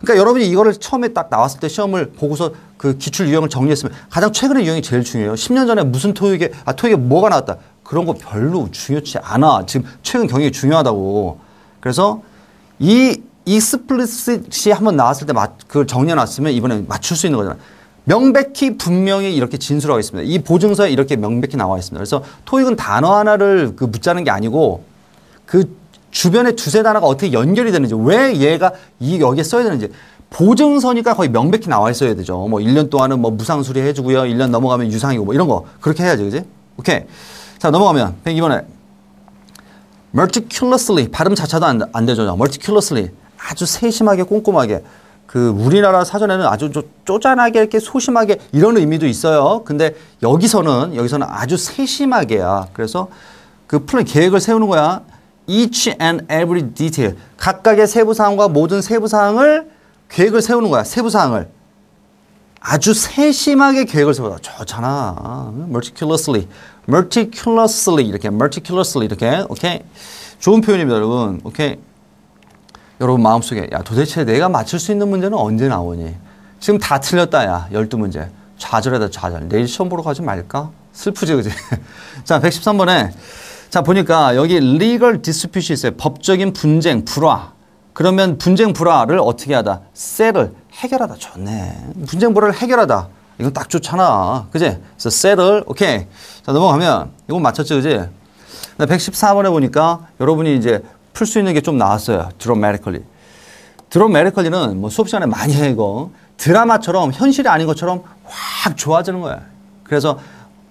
S1: 그러니까 여러분이 이거를 처음에 딱 나왔을 때 시험을 보고서 그 기출 유형을 정리했으면 가장 최근의 유형이 제일 중요해요. 10년 전에 무슨 토익에, 아, 토익에 뭐가 나왔다. 그런 거 별로 중요치 않아. 지금 최근 경영이 중요하다고. 그래서 이 이스플리시시 한번 나왔을 때 그걸 정리해놨으면 이번에 맞출 수 있는 거잖아요. 명백히 분명히 이렇게 진술하고 있습니다. 이 보증서에 이렇게 명백히 나와 있습니다. 그래서 토익은 단어 하나를 그 붙자는 게 아니고 그 주변에 두세 단어가 어떻게 연결이 되는지 왜 얘가 이 여기에 써야 되는지 보증서니까 거의 명백히 나와 있어야 되죠. 뭐 1년 동안은 뭐 무상 수리해 주고요. 1년 넘어가면 유상이고 뭐 이런 거 그렇게 해야죠. 그지? 오케이. 자, 넘어가면 이번에 merticulously 발음 자체도 안, 안 되죠. merticulously 아주 세심하게 꼼꼼하게 그 우리나라 사전에는 아주 쪼잔하게 이렇게 소심하게 이런 의미도 있어요. 근데 여기서는 여기서는 아주 세심하게야. 그래서 그 플랜 계획을 세우는 거야. Each and every detail 각각의 세부 사항과 모든 세부 사항을 계획을 세우는 거야. 세부 사항을 아주 세심하게 계획을 세우다. 좋잖아. meticulously, meticulously 이렇게 meticulously 이렇게 오케이 좋은 표현입니다, 여러분. 오케이. 여러분 마음속에 야 도대체 내가 맞출 수 있는 문제는 언제 나오니? 지금 다 틀렸다 야 열두 문제 좌절하다 좌절 내일 시험 보러 가지 말까? 슬프지 그지? 자 113번에 자 보니까 여기 legal dispute 있어요 법적인 분쟁 불화 그러면 분쟁 불화를 어떻게 하다 셀을 해결하다 좋네 분쟁 불화를 해결하다 이건 딱 좋잖아 그지? 그래서 셀을 오케이 자 넘어가면 이건 맞췄지 그지? 114번에 보니까 여러분이 이제 풀수 있는 게 좀 나왔어요. 드라마티컬리. 드라마티컬리는 뭐 수업 시간에 많이 해 이거. 드라마처럼 현실이 아닌 것처럼 확 좋아지는 거야. 그래서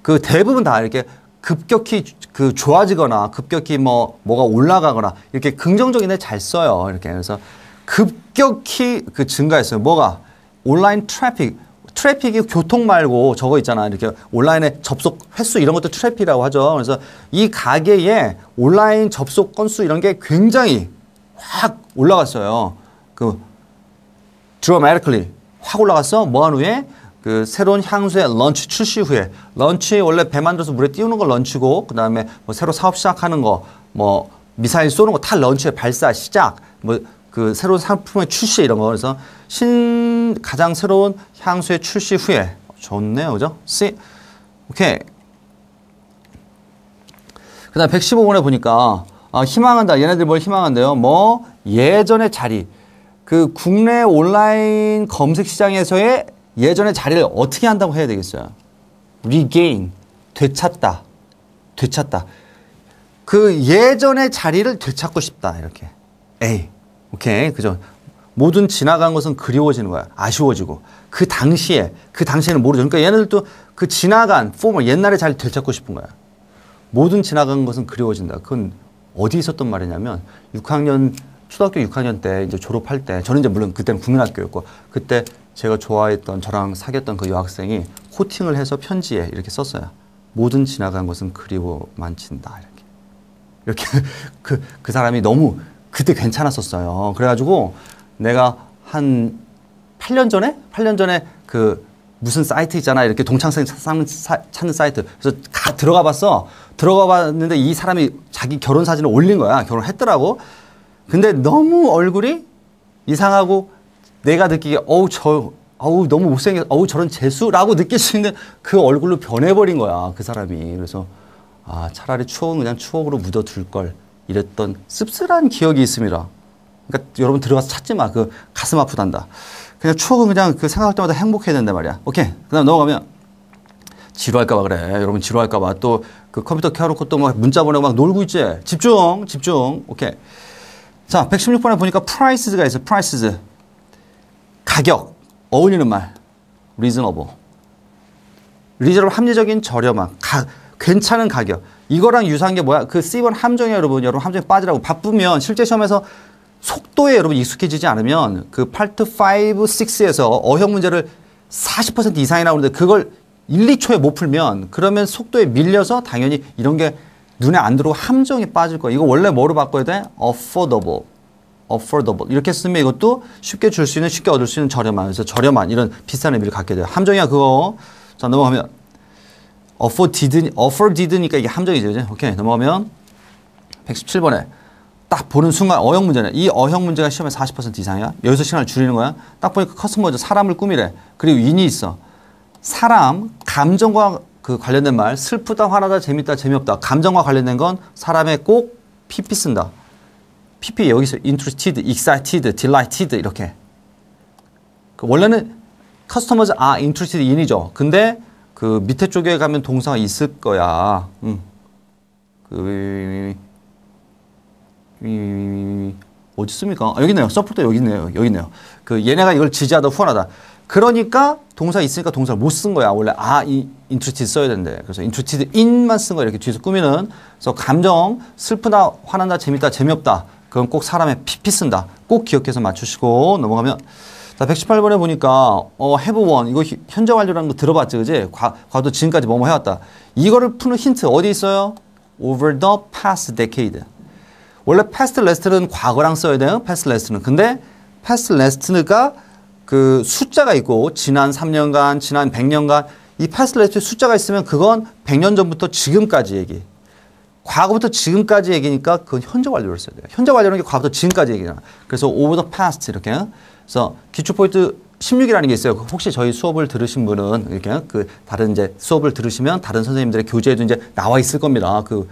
S1: 그 대부분 다 이렇게 급격히 그 좋아지거나 급격히 뭐 뭐가 올라가거나 이렇게 긍정적인 데 잘 써요. 이렇게 그래서 급격히 그 증가했어요. 뭐가 온라인 트래픽 트래픽이 교통 말고 저거 있잖아. 이렇게 온라인에 접속 횟수 이런 것도 트래픽이라고 하죠. 그래서 이 가게에 온라인 접속 건수 이런 게 굉장히 확 올라갔어요. 그 드라마틱리 확 올라갔어. 뭐 한 후에 그 새로운 향수의 런치 출시 후에 런치 원래 배 만들어서 물에 띄우는 걸 런치고 그다음에 뭐 새로 사업 시작하는 거 뭐 미사일 쏘는 거 다 런치의 발사 시작 뭐그 새로운 상품의 출시 이런 거 그래서 신 가장 새로운 향수의 출시 후에 좋네요 그죠? C 오케이 그 다음 115번에 보니까 아, 희망한다 얘네들 뭘 희망한대요 뭐 예전의 자리 그 국내 온라인 검색 시장에서의 예전의 자리를 어떻게 한다고 해야 되겠어요 regain 되찾다 되찾다 그 예전의 자리를 되찾고 싶다 이렇게 에이 오케이. 그죠? 모든 지나간 것은 그리워지는 거야. 아쉬워지고. 그 당시에, 그 당시에는 모르죠. 그러니까 얘네들도 그 지나간 포멀, 옛날에 잘 되찾고 싶은 거야. 모든 지나간 것은 그리워진다. 그건 어디 있었던 말이냐면 6학년, 초등학교 6학년 때 이제 졸업할 때, 저는 이제 물론 그때는 국민학교였고, 그때 제가 좋아했던 저랑 사귀었던 그 여학생이 코팅을 해서 편지에 이렇게 썼어요. 모든 지나간 것은 그리워 만친다. 이렇게. 이렇게 그, 그 사람이 너무 그때 괜찮았었어요. 그래가지고 내가 한 8년 전에 8년 전에 그 무슨 사이트 있잖아 이렇게 동창생 찾는, 찾는 사이트 그래서 가 들어가 봤어 들어가 봤는데 이 사람이 자기 결혼 사진을 올린 거야 결혼했더라고 근데 너무 얼굴이 이상하고 내가 느끼기에 어우 저 어우 너무 못생겨 어우 저런 재수라고 느낄 수 있는 그 얼굴로 변해버린 거야 그 사람이 그래서 아 차라리 추억은 그냥 추억으로 묻어둘 걸 이랬던 씁쓸한 기억이 있습니다. 그러니까 여러분 들어가서 찾지 마. 그 가슴 아프단다. 그냥 추억은 그냥 그 생각할 때마다 행복해야 된단 말이야. 오케이. 그 다음 넘어가면 지루할까봐 그래. 여러분 지루할까봐 또 그 컴퓨터 켜놓고 또 막 문자 보내고 막 놀고 있지. 집중, 집중. 오케이. 자, 116번에 보니까 price가 있어. prices. 가격. 어울리는 말. reasonable. 리저럽 합리적인 저렴한 가, 괜찮은 가격. 이거랑 유사한 게 뭐야? 그 C1 함정이 여러분, 여러분 함정에 빠지라고 바쁘면 실제 시험에서 속도에 여러분 익숙해지지 않으면 그 파트 5, 6에서 어형 문제를 40% 이상이 나오는데 그걸 1, 2초에 못 풀면 그러면 속도에 밀려서 당연히 이런 게 눈에 안 들어오고 함정이 빠질 거야. 이거 원래 뭐로 바꿔야 돼? affordable. affordable. 이렇게 쓰면 이것도 쉽게 줄 수 있는, 쉽게 얻을 수 있는 저렴한, 그래서 저렴한 이런 비싼 의미를 갖게 돼요. 함정이야, 그거. 자, 넘어가면 afforded, afforded니까 이게 함정이죠. 이제. 오케이. 넘어가면 117번에 딱 보는 순간 어형 문제네. 이 어형 문제가 시험에 40% 이상이야. 여기서 시간을 줄이는 거야. 딱 보니까 커스터머즈 사람을 꾸미래. 그리고 인이 있어. 사람, 감정과 그 관련된 말, 슬프다, 화나다, 재밌다, 재미없다. 감정과 관련된 건 사람의 꼭 PP 쓴다. PP 여기서 interested, excited, delighted 이렇게. 그 원래는 커스 s t o 아인 r s 시 r e i n 이죠 근데 그 밑에 쪽에 가면 동사가 있을 거야. 응. 그 어디 있습니까? 아, 여기 네요 서포트 여기 네요 여기 네요그 얘네가 이걸 지지하다 후원하다. 그러니까 동사 있으니까 동사를 못 쓴 거야. 원래 아, 이 인트리티 써야 된대. 그래서 인트리티 인만 쓴 거야. 이렇게 뒤에서 꾸미는. 그래서 감정 슬프다, 화난다, 재밌다, 재미없다. 그건 꼭 사람의 피피 쓴다. 꼭 기억해서 맞추시고 넘어가면 자, 118번에 보니까 어, h a v 이거 현재 완료라는 거 들어봤죠, 그지? 과, 도 지금까지 뭐뭐 해왔다. 이거를 푸는 힌트 어디 있어요? Over the past decade. 원래 past last는 과거랑 써야 돼요, past last는. 근데 past last가 그 숫자가 있고 지난 3년간, 지난 100년간 이 past last의 숫자가 있으면 그건 100년 전부터 지금까지 얘기. 과거부터 지금까지 얘기니까 그건 현재 완료를 써야 돼요. 현재 완료라는 게 과거부터 지금까지 얘기잖아. 그래서 over the past 이렇게. 그래서 기출 포인트 16이라는 게 있어요. 혹시 저희 수업을 들으신 분은 이렇게 그 다른 이제 수업을 들으시면 다른 선생님들의 교재에도 이제 나와 있을 겁니다. 그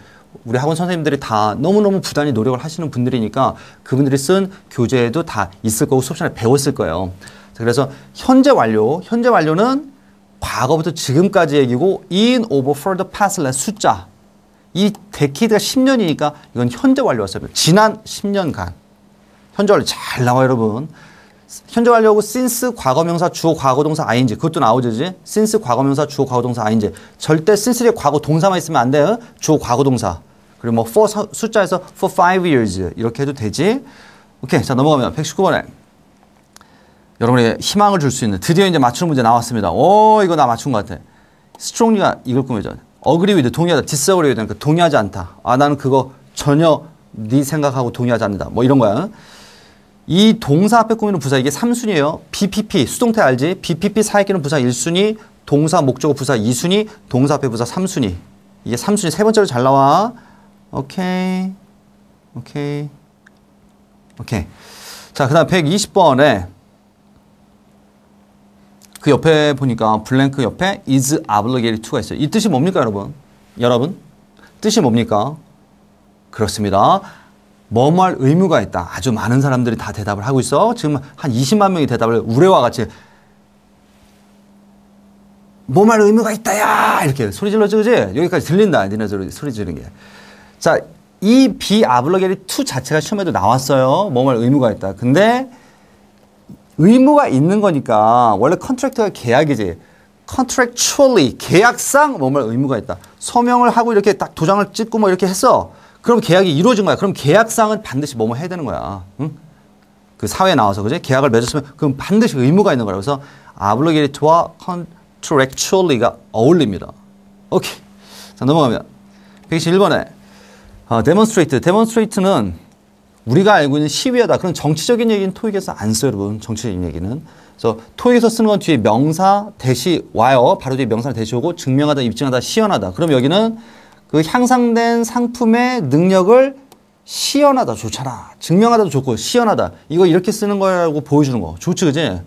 S1: 우리 학원 선생님들이 다 너무너무 부단히 노력을 하시는 분들이니까 그분들이 쓴 교재에도 다 있을 거고 수업 시간에 배웠을 거예요. 그래서 현재 완료, 현재 완료는 과거부터 지금까지 얘기고 in over f u r t h e past 숫자 이 데키드가 10년이니까 이건 현재 완료였어요. 지난 10년간 현재 완료 잘 나와 요 여러분. 현재 완료하고 since 과거명사 주어 과거동사 ing 그것도 나오지 since 과거명사 주어 과거동사 ing 절대 since 뒤 과거 동사만 있으면 안 돼요 주어 과거동사 그리고 뭐 for 숫자에서 for five years 이렇게 해도 되지 오케이 자 넘어가면 119번에 여러분의 희망을 줄 수 있는 드디어 이제 맞추는 문제 나왔습니다 오 이거 나 맞춘 것 같아 스트롱리가 이걸 꾸며줘 agree with 동의하다 disagree 그러니까 동의하지 않다 아 나는 그거 전혀 네 생각하고 동의하지 않는다 뭐 이런 거야 이 동사 앞에 꾸미는 부사 이게 3순위예요. BPP 수동태 알지? BPP 사회끼는 부사 1순위, 동사 목적어 부사 2순위, 동사 앞에 부사 3순위. 이게 3순위 세 번째로 잘 나와. 오케이. 오케이. 오케이. 자, 그다음 120번에 그 옆에 보니까 블랭크 옆에 is obligated to가 있어요. 이 뜻이 뭡니까, 여러분? 여러분? 뜻이 뭡니까? 그렇습니다. 뭐뭐할 의무가 있다. 아주 많은 사람들이 다 대답을 하고 있어. 지금 한 20만 명이 대답을 우레와 같이 뭐뭐 의무가 있다야 이렇게 소리 질러지 그지? 여기까지 들린다. 니네들 소리 지르는 게. 자, 이 비아블로게리 2 자체가 시험에도 나왔어요. 뭐뭐 의무가 있다. 근데 의무가 있는 거니까 원래 컨트랙터가 계약이지. 컨트랙츄얼리 계약상 뭐뭐 의무가 있다. 서명을 하고 이렇게 딱 도장을 찍고 뭐 이렇게 했어. 그럼 계약이 이루어진 거야. 그럼 계약상은 반드시 뭐뭐 해야 되는 거야. 응? 그 사회에 나와서 그지? 계약을 맺었으면 그럼 반드시 그 의무가 있는 거라. 그래서 obligate와 contractually가 어울립니다. 오케이. 자, 넘어가면 1 2 1번에 어, demonstrate. demonstrate는 우리가 알고 있는 시위하다. 그런 정치적인 얘기는 토익에서 안 써요, 여러분. 정치적인 얘기는. 그래서 토익에서 쓰는 건 뒤에 명사 대시 와요. 바로 뒤에 명사 대시 오고 증명하다, 입증하다, 시연하다. 그럼 여기는 그 향상된 상품의 능력을 시연하다 좋잖아. 증명하다도 좋고 시연하다. 이거 이렇게 쓰는 거라고 보여주는 거. 좋지 그지?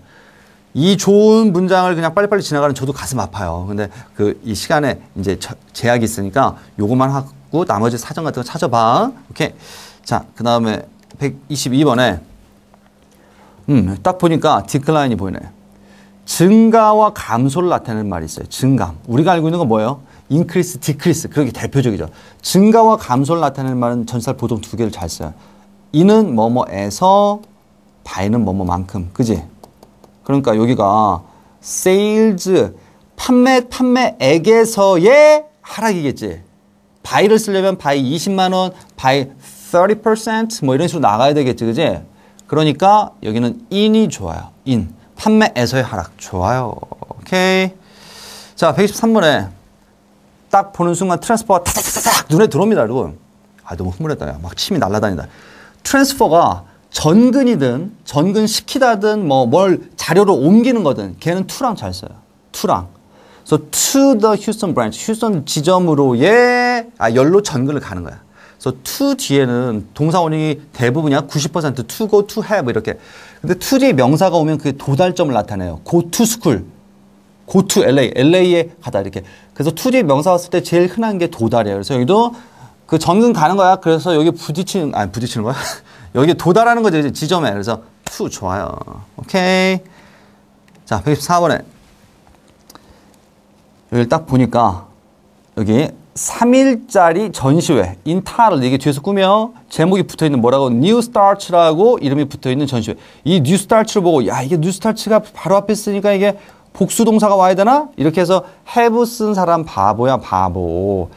S1: 이 좋은 문장을 그냥 빨리빨리 지나가는 저도 가슴 아파요. 근데 그 이 시간에 이제 제약이 있으니까 요것만 하고 나머지 사전 같은 거 찾아봐. 오케이. 자, 그 다음에 122번에 음, 딱 보니까 디클라인이 보이네. 증가와 감소를 나타내는 말이 있어요. 증감. 우리가 알고 있는 건 뭐예요? 인크리스, 디크리스 그런 게 대표적이죠. 증가와 감소를 나타내는 말은 전치사 보통 두 개를 잘 써요. 이는 뭐뭐에서 바이는 뭐뭐만큼, 그지? 그러니까 여기가 sales 판매 판매액에서의 하락이겠지. 바이를 쓰려면 바이 20만 원, 바이 30%뭐 이런 식으로 나가야 되겠지, 그지? 그러니까 여기는 in이 좋아요. in 판매에서의 하락 좋아요. 오케이. 자, 123번에 딱 보는 순간 트랜스퍼가 탁탁탁 눈에 들어옵니다, 여러분. 아, 너무 흥분했다. 야. 막 침이 날아다닌다. 트랜스퍼가 전근이든 전근시키다든 뭐 뭘 자료로 옮기는 거든 걔는 투랑 잘 써요. 투랑. 그래서 so to the Houston branch, 휴스턴 지점으로의 아, 열로 전근을 가는 거야. 그래서 to 뒤에는 동사 원이 대부분이야 90% to go, to have 이렇게. 근데 to 뒤에 명사가 오면 그게 도달점을 나타내요. go to school, go to LA, LA에 가다 이렇게. 그래서 투지 명사 왔을 때 제일 흔한 게 도달이에요. 그래서 여기도 그 전근 가는 거야. 그래서 여기 부딪히는 아니 부딪히는 거야. 여기 도달하는 거죠. 지점에. 그래서 투 좋아요. 오케이. 자, 114번에 여기를 딱 보니까 여기 3일짜리 전시회 인타를 이게 뒤에서 꾸며 제목이 붙어 있는 뭐라고 뉴 스타츠라고 이름이 붙어 있는 전시회 이뉴 스타츠를 보고 야 이게 뉴 스타츠가 바로 앞에 있으니까 이게 복수동사가 와야 되나? 이렇게 해서 have 쓴 사람 바보야 바보.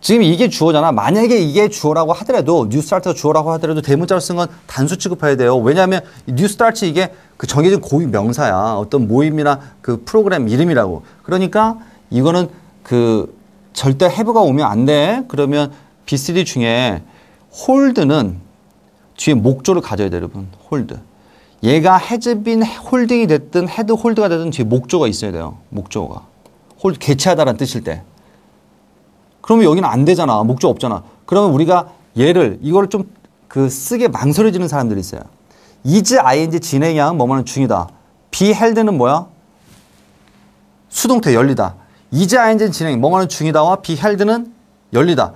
S1: 지금 이게 주어잖아. 만약에 이게 주어라고 하더라도 뉴스타트 주어라고 하더라도 대문자로 쓴 건 단수 취급해야 돼요. 왜냐하면 뉴스타트 이게 그 정해진 고유 명사야. 어떤 모임이나 그 프로그램 이름이라고. 그러니까 이거는 그 절대 해부가 오면 안 돼. 그러면 BCD 중에 홀드는 뒤에 목조를 가져야 돼, 여러분. 홀드. 얘가 헤즈빈 홀딩이 됐든 헤드 홀드가 됐든 뒤에 목조가 있어야 돼요. 목조가. 홀드 개체하다라는 뜻일 때. 그러면 여기는 안 되잖아. 목조 없잖아. 그러면 우리가 얘를 이거를 좀그 쓰게 망설여지는 사람들이 있어요. 이제 ing 진행형 뭐뭐는 중이다. 비헬드는 뭐야? 수동태 열리다. 이제 ing 진행 뭐뭐는 중이다와 비헬드는 열리다.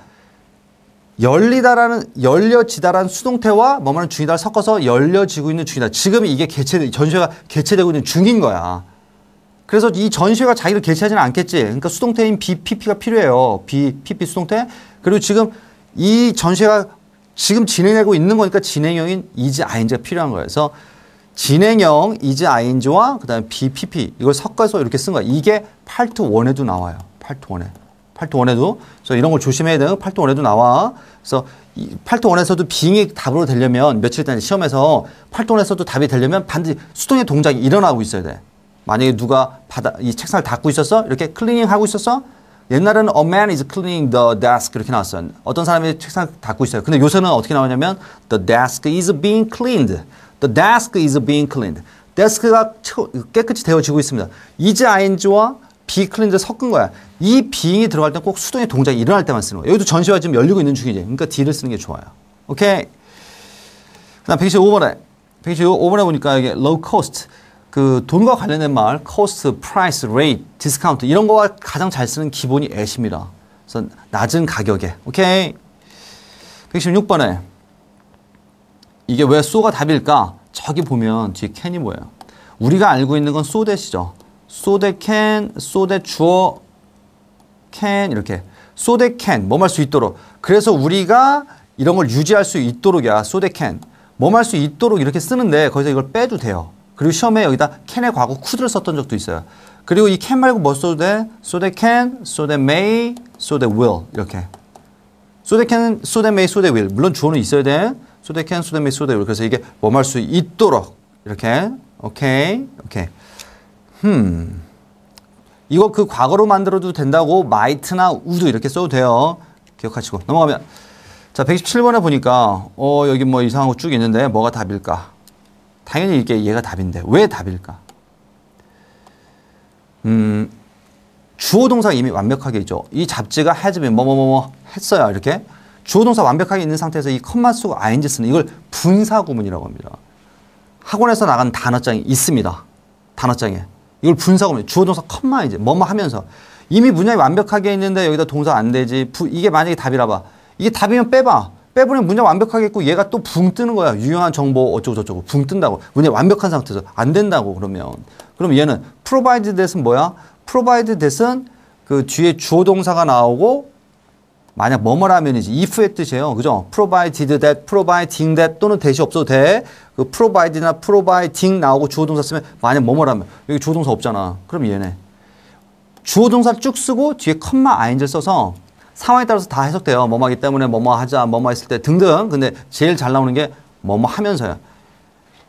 S1: 열리다라는 열려지다라는 수동태와 뭐뭐는 중이다를 섞어서 열려지고 있는 중이다. 지금 이게 개체 전시회가 개체되고 있는 중인 거야. 그래서 이 전시회가 자기를 개최하지는 않겠지. 그러니까 수동태인 BPP가 필요해요. BPP 수동태. 그리고 지금 이 전시회가 지금 진행하고 있는 거니까 진행형인 이지 아인지가 필요한 거예요. 그래서 진행형 이지 아인지와 그다음에 BPP 이걸 섞어서 이렇게 쓴 거야. 이게 파트 원에도 나와요. 파트 원에 팔도원에도 그래서 이런 걸 조심해야 돼요. 팔도원에도 나와. 그래서 팔도원에서도 빙의 답으로 되려면 며칠 전 시험에서 팔도원에서도 답이 되려면 반드시 수동의 동작이 일어나고 있어야 돼. 만약에 누가 받아 이 책상을 닦고 있었어? 이렇게 클리닝 하고 있었어? 옛날에는 a man is cleaning the desk 이렇게 나왔어요. 어떤 사람이 책상 닦고 있어요. 근데 요새는 어떻게 나오냐면 the desk is being cleaned. the desk is being cleaned. 데스크가 깨끗이 되어지고 있습니다. 이제 ing와 비클렌저 섞은 거야. 이 비잉이 들어갈 때 꼭 수동의 동작이 일어날 때만 쓰는 거야. 여기도 전시가 지금 열리고 있는 중이지. 그러니까 D를 쓰는 게 좋아요. 오케이. 그 다음 125번에. 125번에 보니까 이게 low cost. 그 돈과 관련된 말, cost, price, rate, discount 이런 거가 가장 잘 쓰는 기본이 애심이라. 그래서 낮은 가격에. 오케이. 116번에. 이게 왜 소가 답일까? 저기 보면 뒤에 캔이 뭐예요? 우리가 알고 있는 건소 대시죠. so they can, so that 주어 can 이렇게 so they can 뭐할수 있도록 그래서 우리가 이런 걸 유지할 수 있도록이야 so they can 뭐할수 있도록 이렇게 쓰는데 거기서 이걸 빼도 돼요 그리고 시험에 여기다 can의 과거 could를 썼던 적도 있어요 그리고 이 can 말고 뭐 써도 돼? so they can, so they may, so they will 이렇게 so they can, so they may, so they will 물론 주어는 있어야 돼 so they can, so they may, so they will 그래서 이게 뭐할수 있도록 이렇게 오케이 오케이 흠. 이거 그 과거로 만들어도 된다고 might나 would 이렇게 써도 돼요. 기억하시고 넘어가면 자 117번에 보니까 어 여기 뭐 이상한 거 쭉 있는데 뭐가 답일까? 당연히 이게 얘가 답인데 왜 답일까? 음 주어 동사 이미 완벽하게 있죠. 이 잡지가 해즈면 뭐뭐뭐 뭐 했어요. 이렇게 주어 동사 완벽하게 있는 상태에서 이 컴마 쓰고 ing 쓰는 이걸 분사 구문이라고 합니다. 학원에서 나간 단어장이 있습니다. 단어장에 이걸 분석하면 주어 동사 컴마 이제 뭐뭐 하면서 이미 문장이 완벽하게 있는데 여기다 동사 안 되지. 부, 이게 만약에 답이라 봐. 이게 답이면 빼봐. 빼버리면 문장 완벽하게있고 얘가 또 붕 뜨는 거야. 유용한 정보 어쩌고 저쩌고 붕 뜬다고. 문장 완벽한 상태에서 안 된다고 그러면. 그럼 얘는 provide t h i 뭐야? provide t h i 그 뒤에 주어 동사가 나오고 만약 뭐뭐라면이지 if 의 뜻이에요. 그죠? provided that, providing that 또는 대시 없어도 돼. 그 provide나 providing 나오고 주어동사 쓰면 만약 뭐뭐라면 여기 주어동사 없잖아. 그럼 얘네. 주어동사 쭉 쓰고 뒤에 컴마 i n g 써서 상황에 따라서 다 해석돼요. 뭐뭐하기 때문에 뭐뭐 하자, 뭐뭐 했을 때 등등. 근데 제일 잘 나오는 게 뭐뭐 하면서야.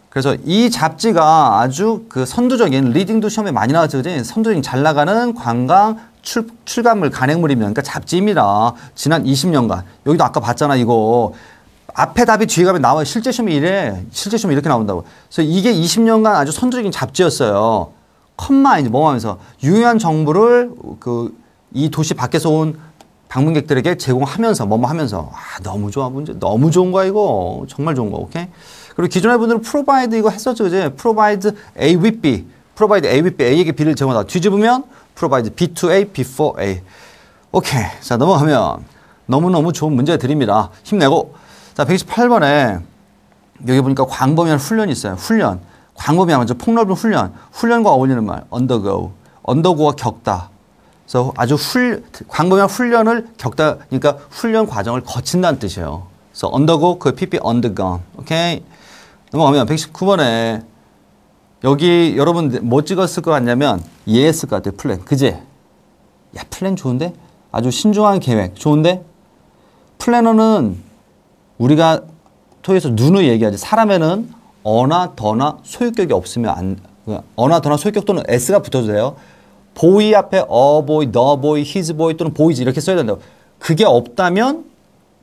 S1: 그래서 이 잡지가 아주 그 선두적인 리딩도 시험에 많이 나왔죠. 선두적인 잘 나가는 관광 출, 출간물 간행물이면 그러니까 잡지입니다. 지난 20년간 여기도 아까 봤잖아 이거 앞에 답이 뒤에 가면 나와요. 실제 시험이 이래. 실제 시험이 이렇게 나온다고. 그래서 이게 20년간 아주 선두적인 잡지였어요. 컴마 이제 뭐 하면서 유효한 정보를 그 이 도시 밖에서 온 방문객들에게 제공하면서 뭐뭐 하면서 아 너무 좋아 문제 너무 좋은 거야 이거 정말 좋은 거 오케이 그리고 기존의 분들은 프로바이드 이거 했었죠 이제 프로바이드 A with B 프로바이드 A with B A에게 B를 제공하다 뒤집으면 provides B2A, B4A. 오케이. 자, 넘어가면 너무너무 좋은 문제드립니다 힘내고. 자, 128번에 여기 보니까 광범위한 훈련이 있어요. 훈련. 광범위한 먼저 폭넓은 훈련. 훈련과 어울리는 말. undergo. undergo와 겪다. 그래서 아주 훌, 광범위한 훈련을 겪다. 그러니까 훈련 과정을 거친다는 뜻이에요. 그래서 undergo, 그 PP undergone. 오케이. 넘어가면 119번에 여기 여러분 뭐 찍었을 것 같냐면 예스가 돼 플랜 그지야 플랜 좋은데 아주 신중한 계획 좋은데 플래너는 우리가 토에서 눈을 얘기하지 사람에는 어나 더나 소유격이 없으면 안 어나 더나 소유격 또는 s가 붙어도 돼요 보이 앞에 어보이 너보이 히즈보이 또는 보이즈 이렇게 써야 된다고 그게 없다면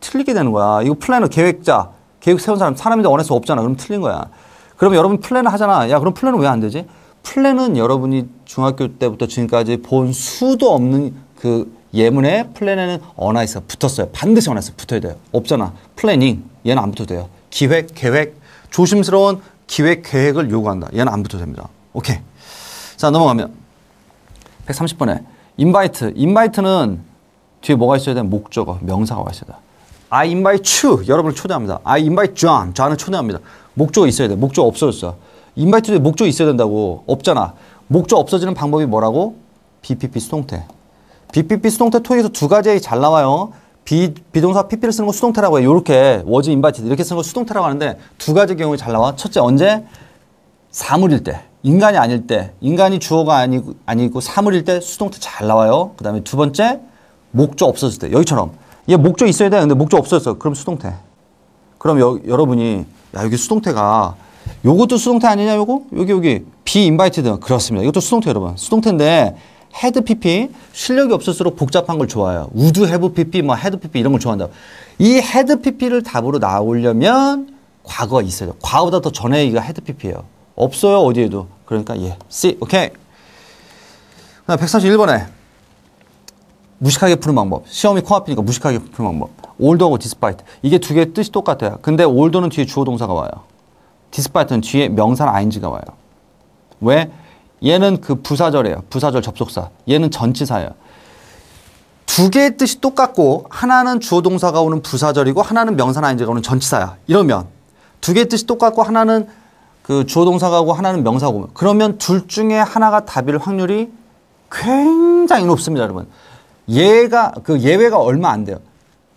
S1: 틀리게 되는 거야 이거 플래너 계획자 계획 세운 사람 사람인데 원해서 없잖아 그럼 틀린 거야 그럼 여러분 플래너 하잖아 야 그럼 플래너 왜안 되지 플랜은 여러분이 중학교 때부터 지금까지 본 수도 없는 그 예문에 플랜에는 언하 에서 붙었어요. 반드시 언하 에서 붙어야 돼요. 없잖아. 플래닝 얘는 안 붙어도 돼요. 기획, 계획 조심스러운 기획, 계획을 요구한다. 얘는 안 붙어도 됩니다. 오케이. 자 넘어가면 130번에 인바이트. 인바이트는 뒤에 뭐가 있어야 돼? 목적어, 명사가 와야 돼. I invite you. 여러분을 초대합니다. I invite John. John을 초대합니다. 목적어 있어야 돼. 목적어 없어졌어. 요 인바이트도 목조 있어야 된다고 없잖아. 목조 없어지는 방법이 뭐라고? BPP 수동태. BPP 수동태 토익에서 두 가지 잘 나와요. 비, 비동사 PP를 쓰는 거 수동태라고 해요. 이렇게 워즈 인바이트 이렇게 쓰는 거 수동태라고 하는데 두 가지 경우에 잘 나와. 첫째 언제? 사물일 때. 인간이 아닐 때. 인간이 주어가 아니고, 아니고 사물일 때 수동태 잘 나와요. 그 다음에 두 번째 목조 없어질 때. 여기처럼. 얘 목조 있어야 되는데 목조 없어졌어. 그럼 수동태. 그럼 여, 여러분이 야 여기 수동태가 요것도 수동태 아니냐 요거? 여기 여기 비인바이트 i t 그렇습니다. 이것도 수동태 여러분. 수동태인데 헤드 PP 실력이 없을수록 복잡한 걸 좋아해요. 우드 헤브 PP 뭐 헤드 PP 이런 걸 좋아한다. 이 헤드 PP를 답으로 나오려면 과거가 있어요. 과보다 더 전에 이거 헤드 PP예요. 없어요 어디에도. 그러니까 예. C 오케이. 131번에 무식하게 푸는 방법. 시험이 코앞이니까 무식하게 푸는 방법. 올드하고 디스파이트. 이게 두 개의 뜻이 똑같아요. 근데 올드는 뒤에 주어 동사가 와요. 디스파이트는 뒤에 명사나 ing가 와요. 왜? 얘는 그 부사절이에요. 부사절 접속사. 얘는 전치사예요. 두 개의 뜻이 똑같고 하나는 주어 동사가 오는 부사절이고 하나는 명사나 ing가 오는 전치사야. 이러면 두 개의 뜻이 똑같고 하나는 그 주어 동사가 오고 하나는 명사가 오면 그러면 둘 중에 하나가 답일 확률이 굉장히 높습니다, 여러분. 얘가그 예외가 얼마 안 돼요.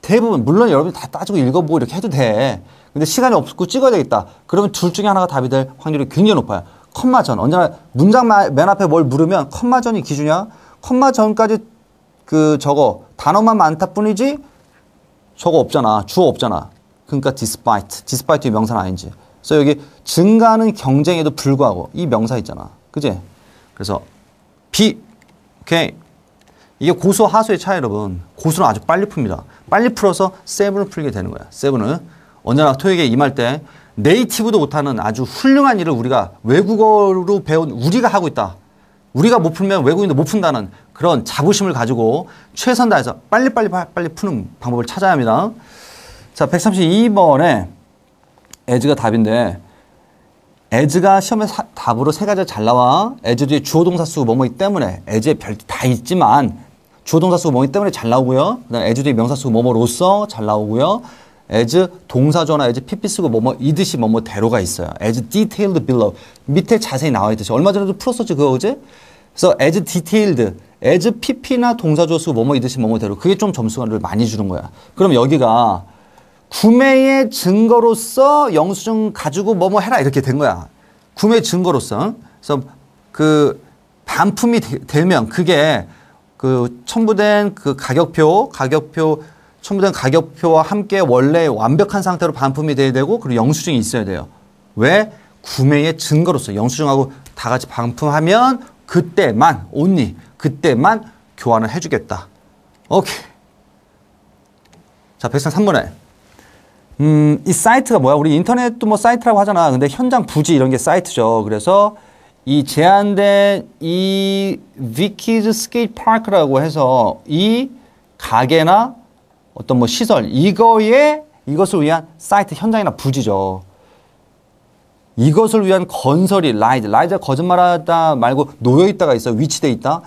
S1: 대부분 물론 여러분 다 따지고 읽어보고 이렇게 해도 돼. 근데 시간이 없고 찍어야 되겠다. 그러면 둘 중에 하나가 답이 될 확률이 굉장히 높아요. 컴마전. 언제나 문장 맨 앞에 뭘 물으면 컴마전이 기준이야. 컴마전까지 그 저거 단어만 많다 뿐이지 저거 없잖아. 주어 없잖아. 그러니까 despite. d e s p i t e 명사는 아닌지. 그래서 여기 증가하는 경쟁에도 불구하고 이 명사 있잖아. 그지? 그래서 비 오케이. 이게 고수와 하수의 차이 여러분. 고수는 아주 빨리 풉니다. 빨리 풀어서 세븐을 풀게 되는 거야. 세븐은 언제나 토익에 임할 때 네이티브도 못하는 아주 훌륭한 일을 우리가 외국어로 배운 우리가 하고 있다. 우리가 못 풀면 외국인도 못 푼다는 그런 자부심을 가지고 최선 다해서 빨리빨리 빨리 푸는 방법을 찾아야 합니다. 자, 132번에 에즈가 답인데 에즈가 시험에 사, 답으로 세 가지가 잘 나와. 에즈 뒤에 주어 동사 수고 뭐뭐이 때문에 에즈에 별 다 있지만 주어 동사 수고 뭐뭐이 때문에 잘 나오고요. 그다음 에즈 에 뒤에 명사 수고뭐뭐로서잘 나오고요. as 동사조나 as pp 쓰고 뭐뭐 이듯이 뭐뭐 대로가 있어요. as detailed below 밑에 자세히 나와 있듯이 얼마 전에도 풀었었지 그거 어제. 그래서 as detailed as pp나 동사조 쓰고 뭐뭐 이듯이 뭐뭐 대로 그게 좀 점수를 많이 주는 거야. 그럼 여기가 구매의 증거로서 영수증 가지고 뭐뭐 뭐 해라 이렇게 된 거야. 구매 증거로서. 그래서 그 반품이 되, 면 그게 그 첨부된 그 가격표 가격표 첨부된 가격표와 함께 원래 완벽한 상태로 반품이 돼야 되고 그리고 영수증이 있어야 돼요. 왜? 구매의 증거로서 영수증하고 다 같이 반품하면 그때만 온니 그때만 교환을 해주겠다. 오케이. 자, 1 0 3번에 음, 이 사이트가 뭐야? 우리 인터넷도 뭐 사이트라고 하잖아. 근데 현장 부지 이런 게 사이트죠. 그래서 이 제한된 이 위키즈 스케이트 파크라고 해서 이 가게나 어떤 뭐 시설 이거에 이것을 위한 사이트 현장이나 부지죠. 이것을 위한 건설이 라이즈 라이즈 거짓말하다 말고 놓여 있다가 있어 위치돼 있다.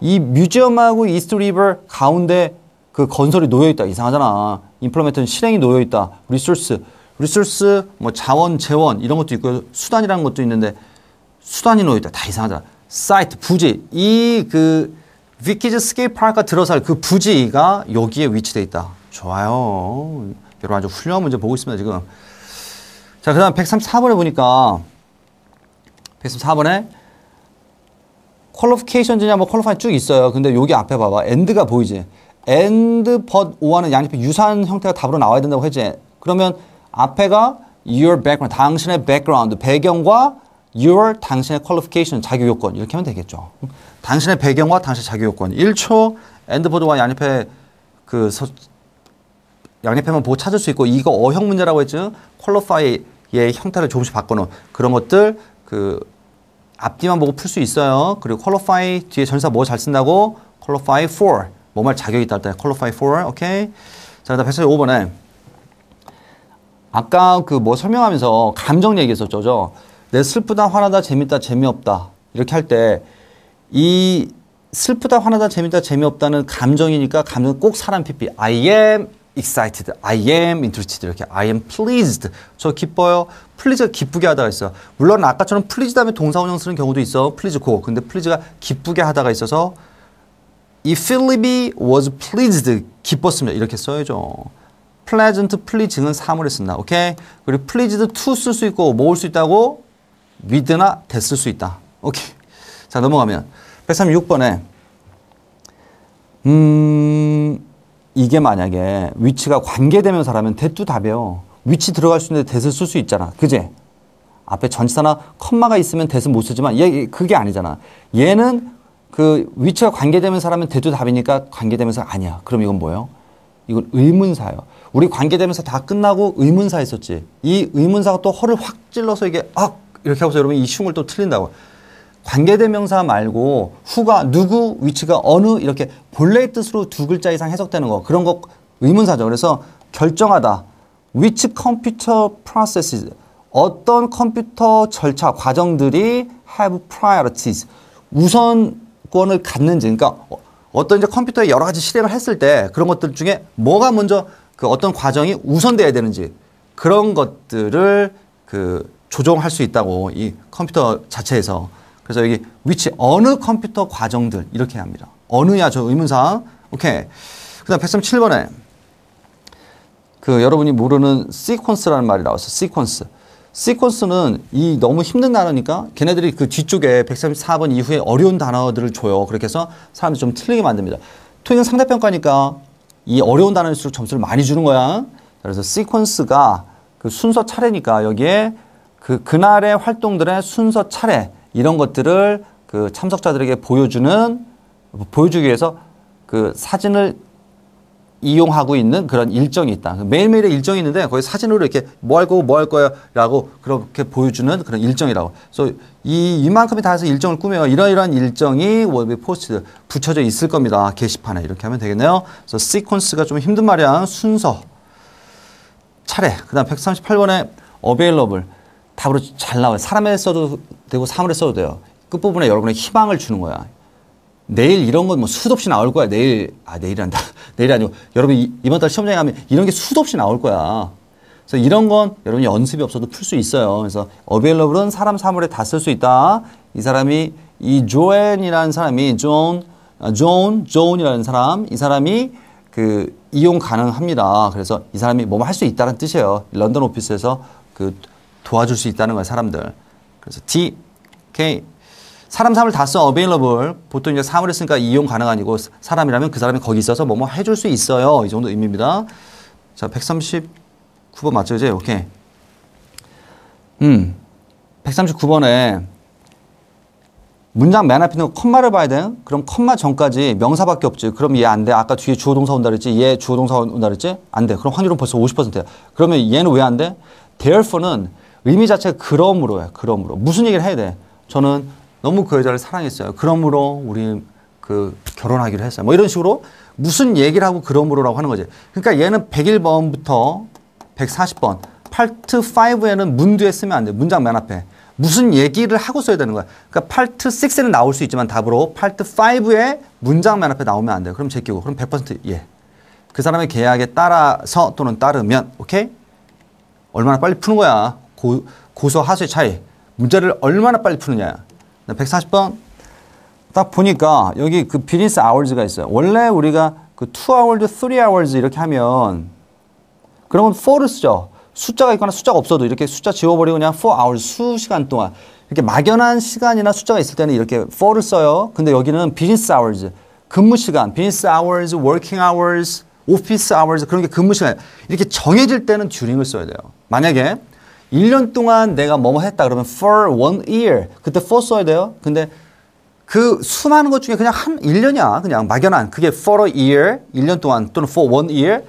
S1: 이 뮤지엄하고 이스트 리버 가운데 그 건설이 놓여 있다 이상하잖아. 인플로멘트는 실행이 놓여 있다. 리소스 리소스 뭐 자원 재원 이런 것도 있고 수단이라는 것도 있는데 수단이 놓여 있다 다 이상하잖아. 사이트 부지 이그 위키즈 스케이파크가 들어설 그 부지가 여기에 위치되어 있다. 좋아요. 여러분 아주 훌륭한 문제 보고 있습니다, 지금. 자, 그 다음 134번에 보니까 134번에 퀄리피케이션 지냐 뭐 퀄리파이 쭉 있어요. 근데 여기 앞에 봐봐. 엔드가 보이지? 엔드 벗 오와는 양옆에 유사한 형태가 답으로 나와야 된다고 했지. 그러면 앞에가 your background, 당신의 background, 배경과 your 당신의 qualification 자격 요건 이렇게 하면 되겠죠. 당신의 배경과 당신의 자격 요건. 1초 엔드보드와 양옆에 그 서, 양옆에만 보고 찾을 수 있고 이거 어형 문제라고 했죠. 퀄리파이의 형태를 조금씩 바꿔놓은 그런 것들 그 앞뒤만 보고 풀 수 있어요. 그리고 퀄리파이 뒤에 전사 뭐 잘 쓴다고 퀄리파이 for 뭐 말 자격이 있다 할때 퀄리파이 for 오케이. 자, 그다음 145번에 아까 그 뭐 설명하면서 감정 얘기했었죠. 내 슬프다, 화나다, 재밌다, 재미없다 이렇게 할 때 이 슬프다, 화나다, 재밌다, 재미없다는 감정이니까 감정 꼭 사람 피피 I am excited, I am interested 이렇게 I am pleased. 저 기뻐요. please 기쁘게 하다가 있어 물론 아까처럼 please 다음에 동사원형 쓰는 경우도 있어. please 고. 근데 please가 기쁘게 하다가 있어서 이 Philippi was pleased 기뻤습니다. 이렇게 써야죠. pleasant, pleasing은 사물에 쓴다. 오케이? 그리고 pleased to 쓸 수 있고 모을 수 있다고 위드나 됐을 수 있다. 오케이. 자, 넘어가면 136번에 음 이게 만약에 위치가 관계되면사라면대두 답이에요. 위치 들어갈 수 있는데 대을 쓸수 있잖아. 그제? 앞에 전치사나 컴마가 있으면 대을 못 쓰지만 얘 그게 아니잖아. 얘는 그 위치가 관계되면사라면대두 답이니까 관계되면서 아니야. 그럼 이건 뭐예요? 이건 의문사예요. 우리 관계되면서 다 끝나고 의문사 했었지. 이 의문사가 또 허를 확 찔러서 이게 악 이렇게 하고서 여러분 이 쉬운 걸또 틀린다고. 관계대명사 말고 후가 누구 위치가 어느 이렇게 본래의 뜻으로 두 글자 이상 해석되는 거 그런 거 의문사죠. 그래서 결정하다. which computer processes 어떤 컴퓨터 절차 과정들이 have priorities 우선권을 갖는지 그러니까 어떤 이제 컴퓨터에 여러 가지 실행을 했을 때 그런 것들 중에 뭐가 먼저 그 어떤 과정이 우선돼야 되는지 그런 것들을 그 조정할 수 있다고 이 컴퓨터 자체에서 그래서 여기 위치 어느 컴퓨터 과정들 이렇게 합니다. 어느야 저의문사 오케이. 그다음 137번에 그 여러분이 모르는 시퀀스라는 말이 나왔어. 시퀀스. 시퀀스는 이 너무 힘든 단어니까 걔네들이 그 뒤쪽에 134번 이후에 어려운 단어들을 줘요. 그렇게 해서 사람들이 좀 틀리게 만듭니다. 토익은 상대평가니까 이 어려운 단어일수록 점수를 많이 주는 거야. 그래서 시퀀스가 그 순서 차례니까 여기에 그 그날의 활동들의 순서 차례 이런 것들을 그 참석자들에게 보여주는 보여주기 위해서 그 사진을 이용하고 있는 그런 일정이 있다. 그 매일매일의 일정이 있는데 거기 사진으로 이렇게 뭐 할 거고 뭐 할 거야라고 그렇게 보여주는 그런 일정이라고. 그래서 이 이만큼이 다 해서 일정을 꾸며요. 이런 이런 일정이 월비 포스트 붙여져 있을 겁니다. 게시판에 이렇게 하면 되겠네요. 그래서 시퀀스가 좀 힘든 말이야. 순서 차례. 그다음 138번에 어베일러블 답으로 잘 나와요. 사람에 써도 되고 사물에 써도 돼요. 끝부분에 여러분의 희망을 주는 거야. 내일 이런 건 뭐 수도 없이 나올 거야. 내일, 아, 내일한다. 내일 아니고, 여러분 이, 이번 달 시험장에 가면 이런 게 수도 없이 나올 거야. 그래서 이런 건 여러분이 연습이 없어도 풀 수 있어요. 그래서 어베일러블은 사람 사물에 다 쓸 수 있다. 이 사람이, 이 조앤이라는 사람이, 존, 존, 존이라는 사람, 이 사람이 그 이용 가능합니다. 그래서 이 사람이 뭐뭐 할수 있다는 뜻이에요. 런던 오피스에서 그 도와줄 수 있다는 거예요, 사람들. 그래서 D, K. 사람 사을다 써, available. 보통 이제 사물을 쓰니까 이용 가능한니고 사람이라면 그 사람이 거기 있어서 뭐 뭐 해줄 수 있어요. 이 정도 의미입니다. 자, 139번 맞죠, 이제? 오케이. 음, 139번에 문장 맨 앞에 있는 컴마를 봐야 돼요. 그럼 컴마 전까지 명사밖에 없지. 그럼 얘 안 돼. 아까 뒤에 주어 동사 온다 그랬지. 얘 주어 동사 온다 그랬지. 안 돼. 그럼 확률은 벌써 50%야. 그러면 얘는 왜 안 돼? Therefore는 의미 자체가 그러므로요 그러므로. 무슨 얘기를 해야 돼? 저는 너무 그 여자를 사랑했어요. 그러므로 우리 그 결혼하기로 했어요. 뭐 이런 식으로 무슨 얘기를 하고 그러므로라고 하는 거지. 그러니까 얘는 101번부터 140번 파트 5에는 문 뒤에 쓰면 안 돼. 문장 맨 앞에. 무슨 얘기를 하고 써야 되는 거야. 그러니까 파트 6에는 나올 수 있지만 답으로 파트 5에 문장 맨 앞에 나오면 안 돼요. 그럼 제끼고. 그럼 100% 예. 그 사람의 계약에 따라서 또는 따르면 오케이? 얼마나 빨리 푸는 거야. 고, 고소 하수의 차이 문제를 얼마나 빨리 푸느냐 140번 딱 보니까 여기 그 비즈니스 아워즈가 있어요 원래 우리가 그2아워즈3아워즈 이렇게 하면 그러면 4를 쓰죠 숫자가 있거나 숫자가 없어도 이렇게 숫자 지워버리고 그냥 4아워즈 수시간 동안 이렇게 막연한 시간이나 숫자가 있을 때는 이렇게 4를 써요 근데 여기는 비즈니스 아워즈 근무 시간, 비즈니스 아워즈, 워킹 아워즈, 오피스 아워즈 그런 게 근무 시간 이렇게 정해질 때는 듀링을 써야 돼요 만약에 1년 동안 내가 뭐뭐 했다 그러면 for one year. 그때 for 써야 돼요. 근데 그 수많은 것 중에 그냥 한 1년이야. 그냥 막연한. 그게 for a year. 1년 동안 또는 for one year.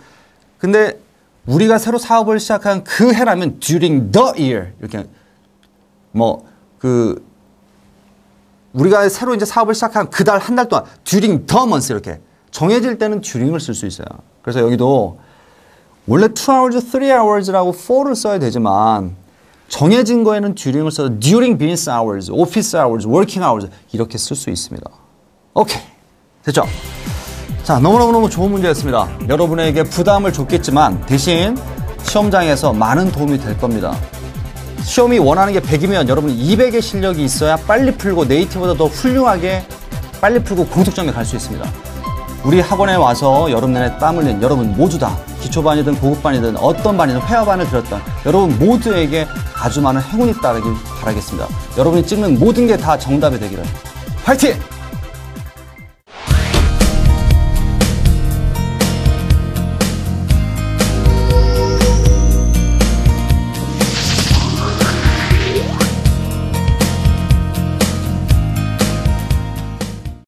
S1: 근데 우리가 새로 사업을 시작한 그 해라면 during the year. 이렇게 뭐 그 우리가 새로 이제 사업을 시작한 그 달 한 달 동안 during the month 이렇게 정해질 때는 during을 쓸 수 있어요. 그래서 여기도 원래 2hours, 3hours라고 4를 써야 되지만 정해진 거에는 during을 써서 during business hours, office hours, working hours 이렇게 쓸 수 있습니다. 오케이. 됐죠? 자, 너무너무너무 좋은 문제였습니다. 여러분에게 부담을 줬겠지만 대신 시험장에서 많은 도움이 될 겁니다. 시험이 원하는 게 100이면 여러분 200의 실력이 있어야 빨리 풀고 네이티보다 더 훌륭하게 빨리 풀고 고득점에 갈 수 있습니다. 우리 학원에 와서 여름 내내 땀 흘린 여러분 모두 다 기초반이든 고급반이든 어떤 반이든 회화반을 들었던 여러분 모두에게 아주 많은 행운이 따르길 바라겠습니다. 여러분이 찍는 모든 게 다 정답이 되기를. 화이팅!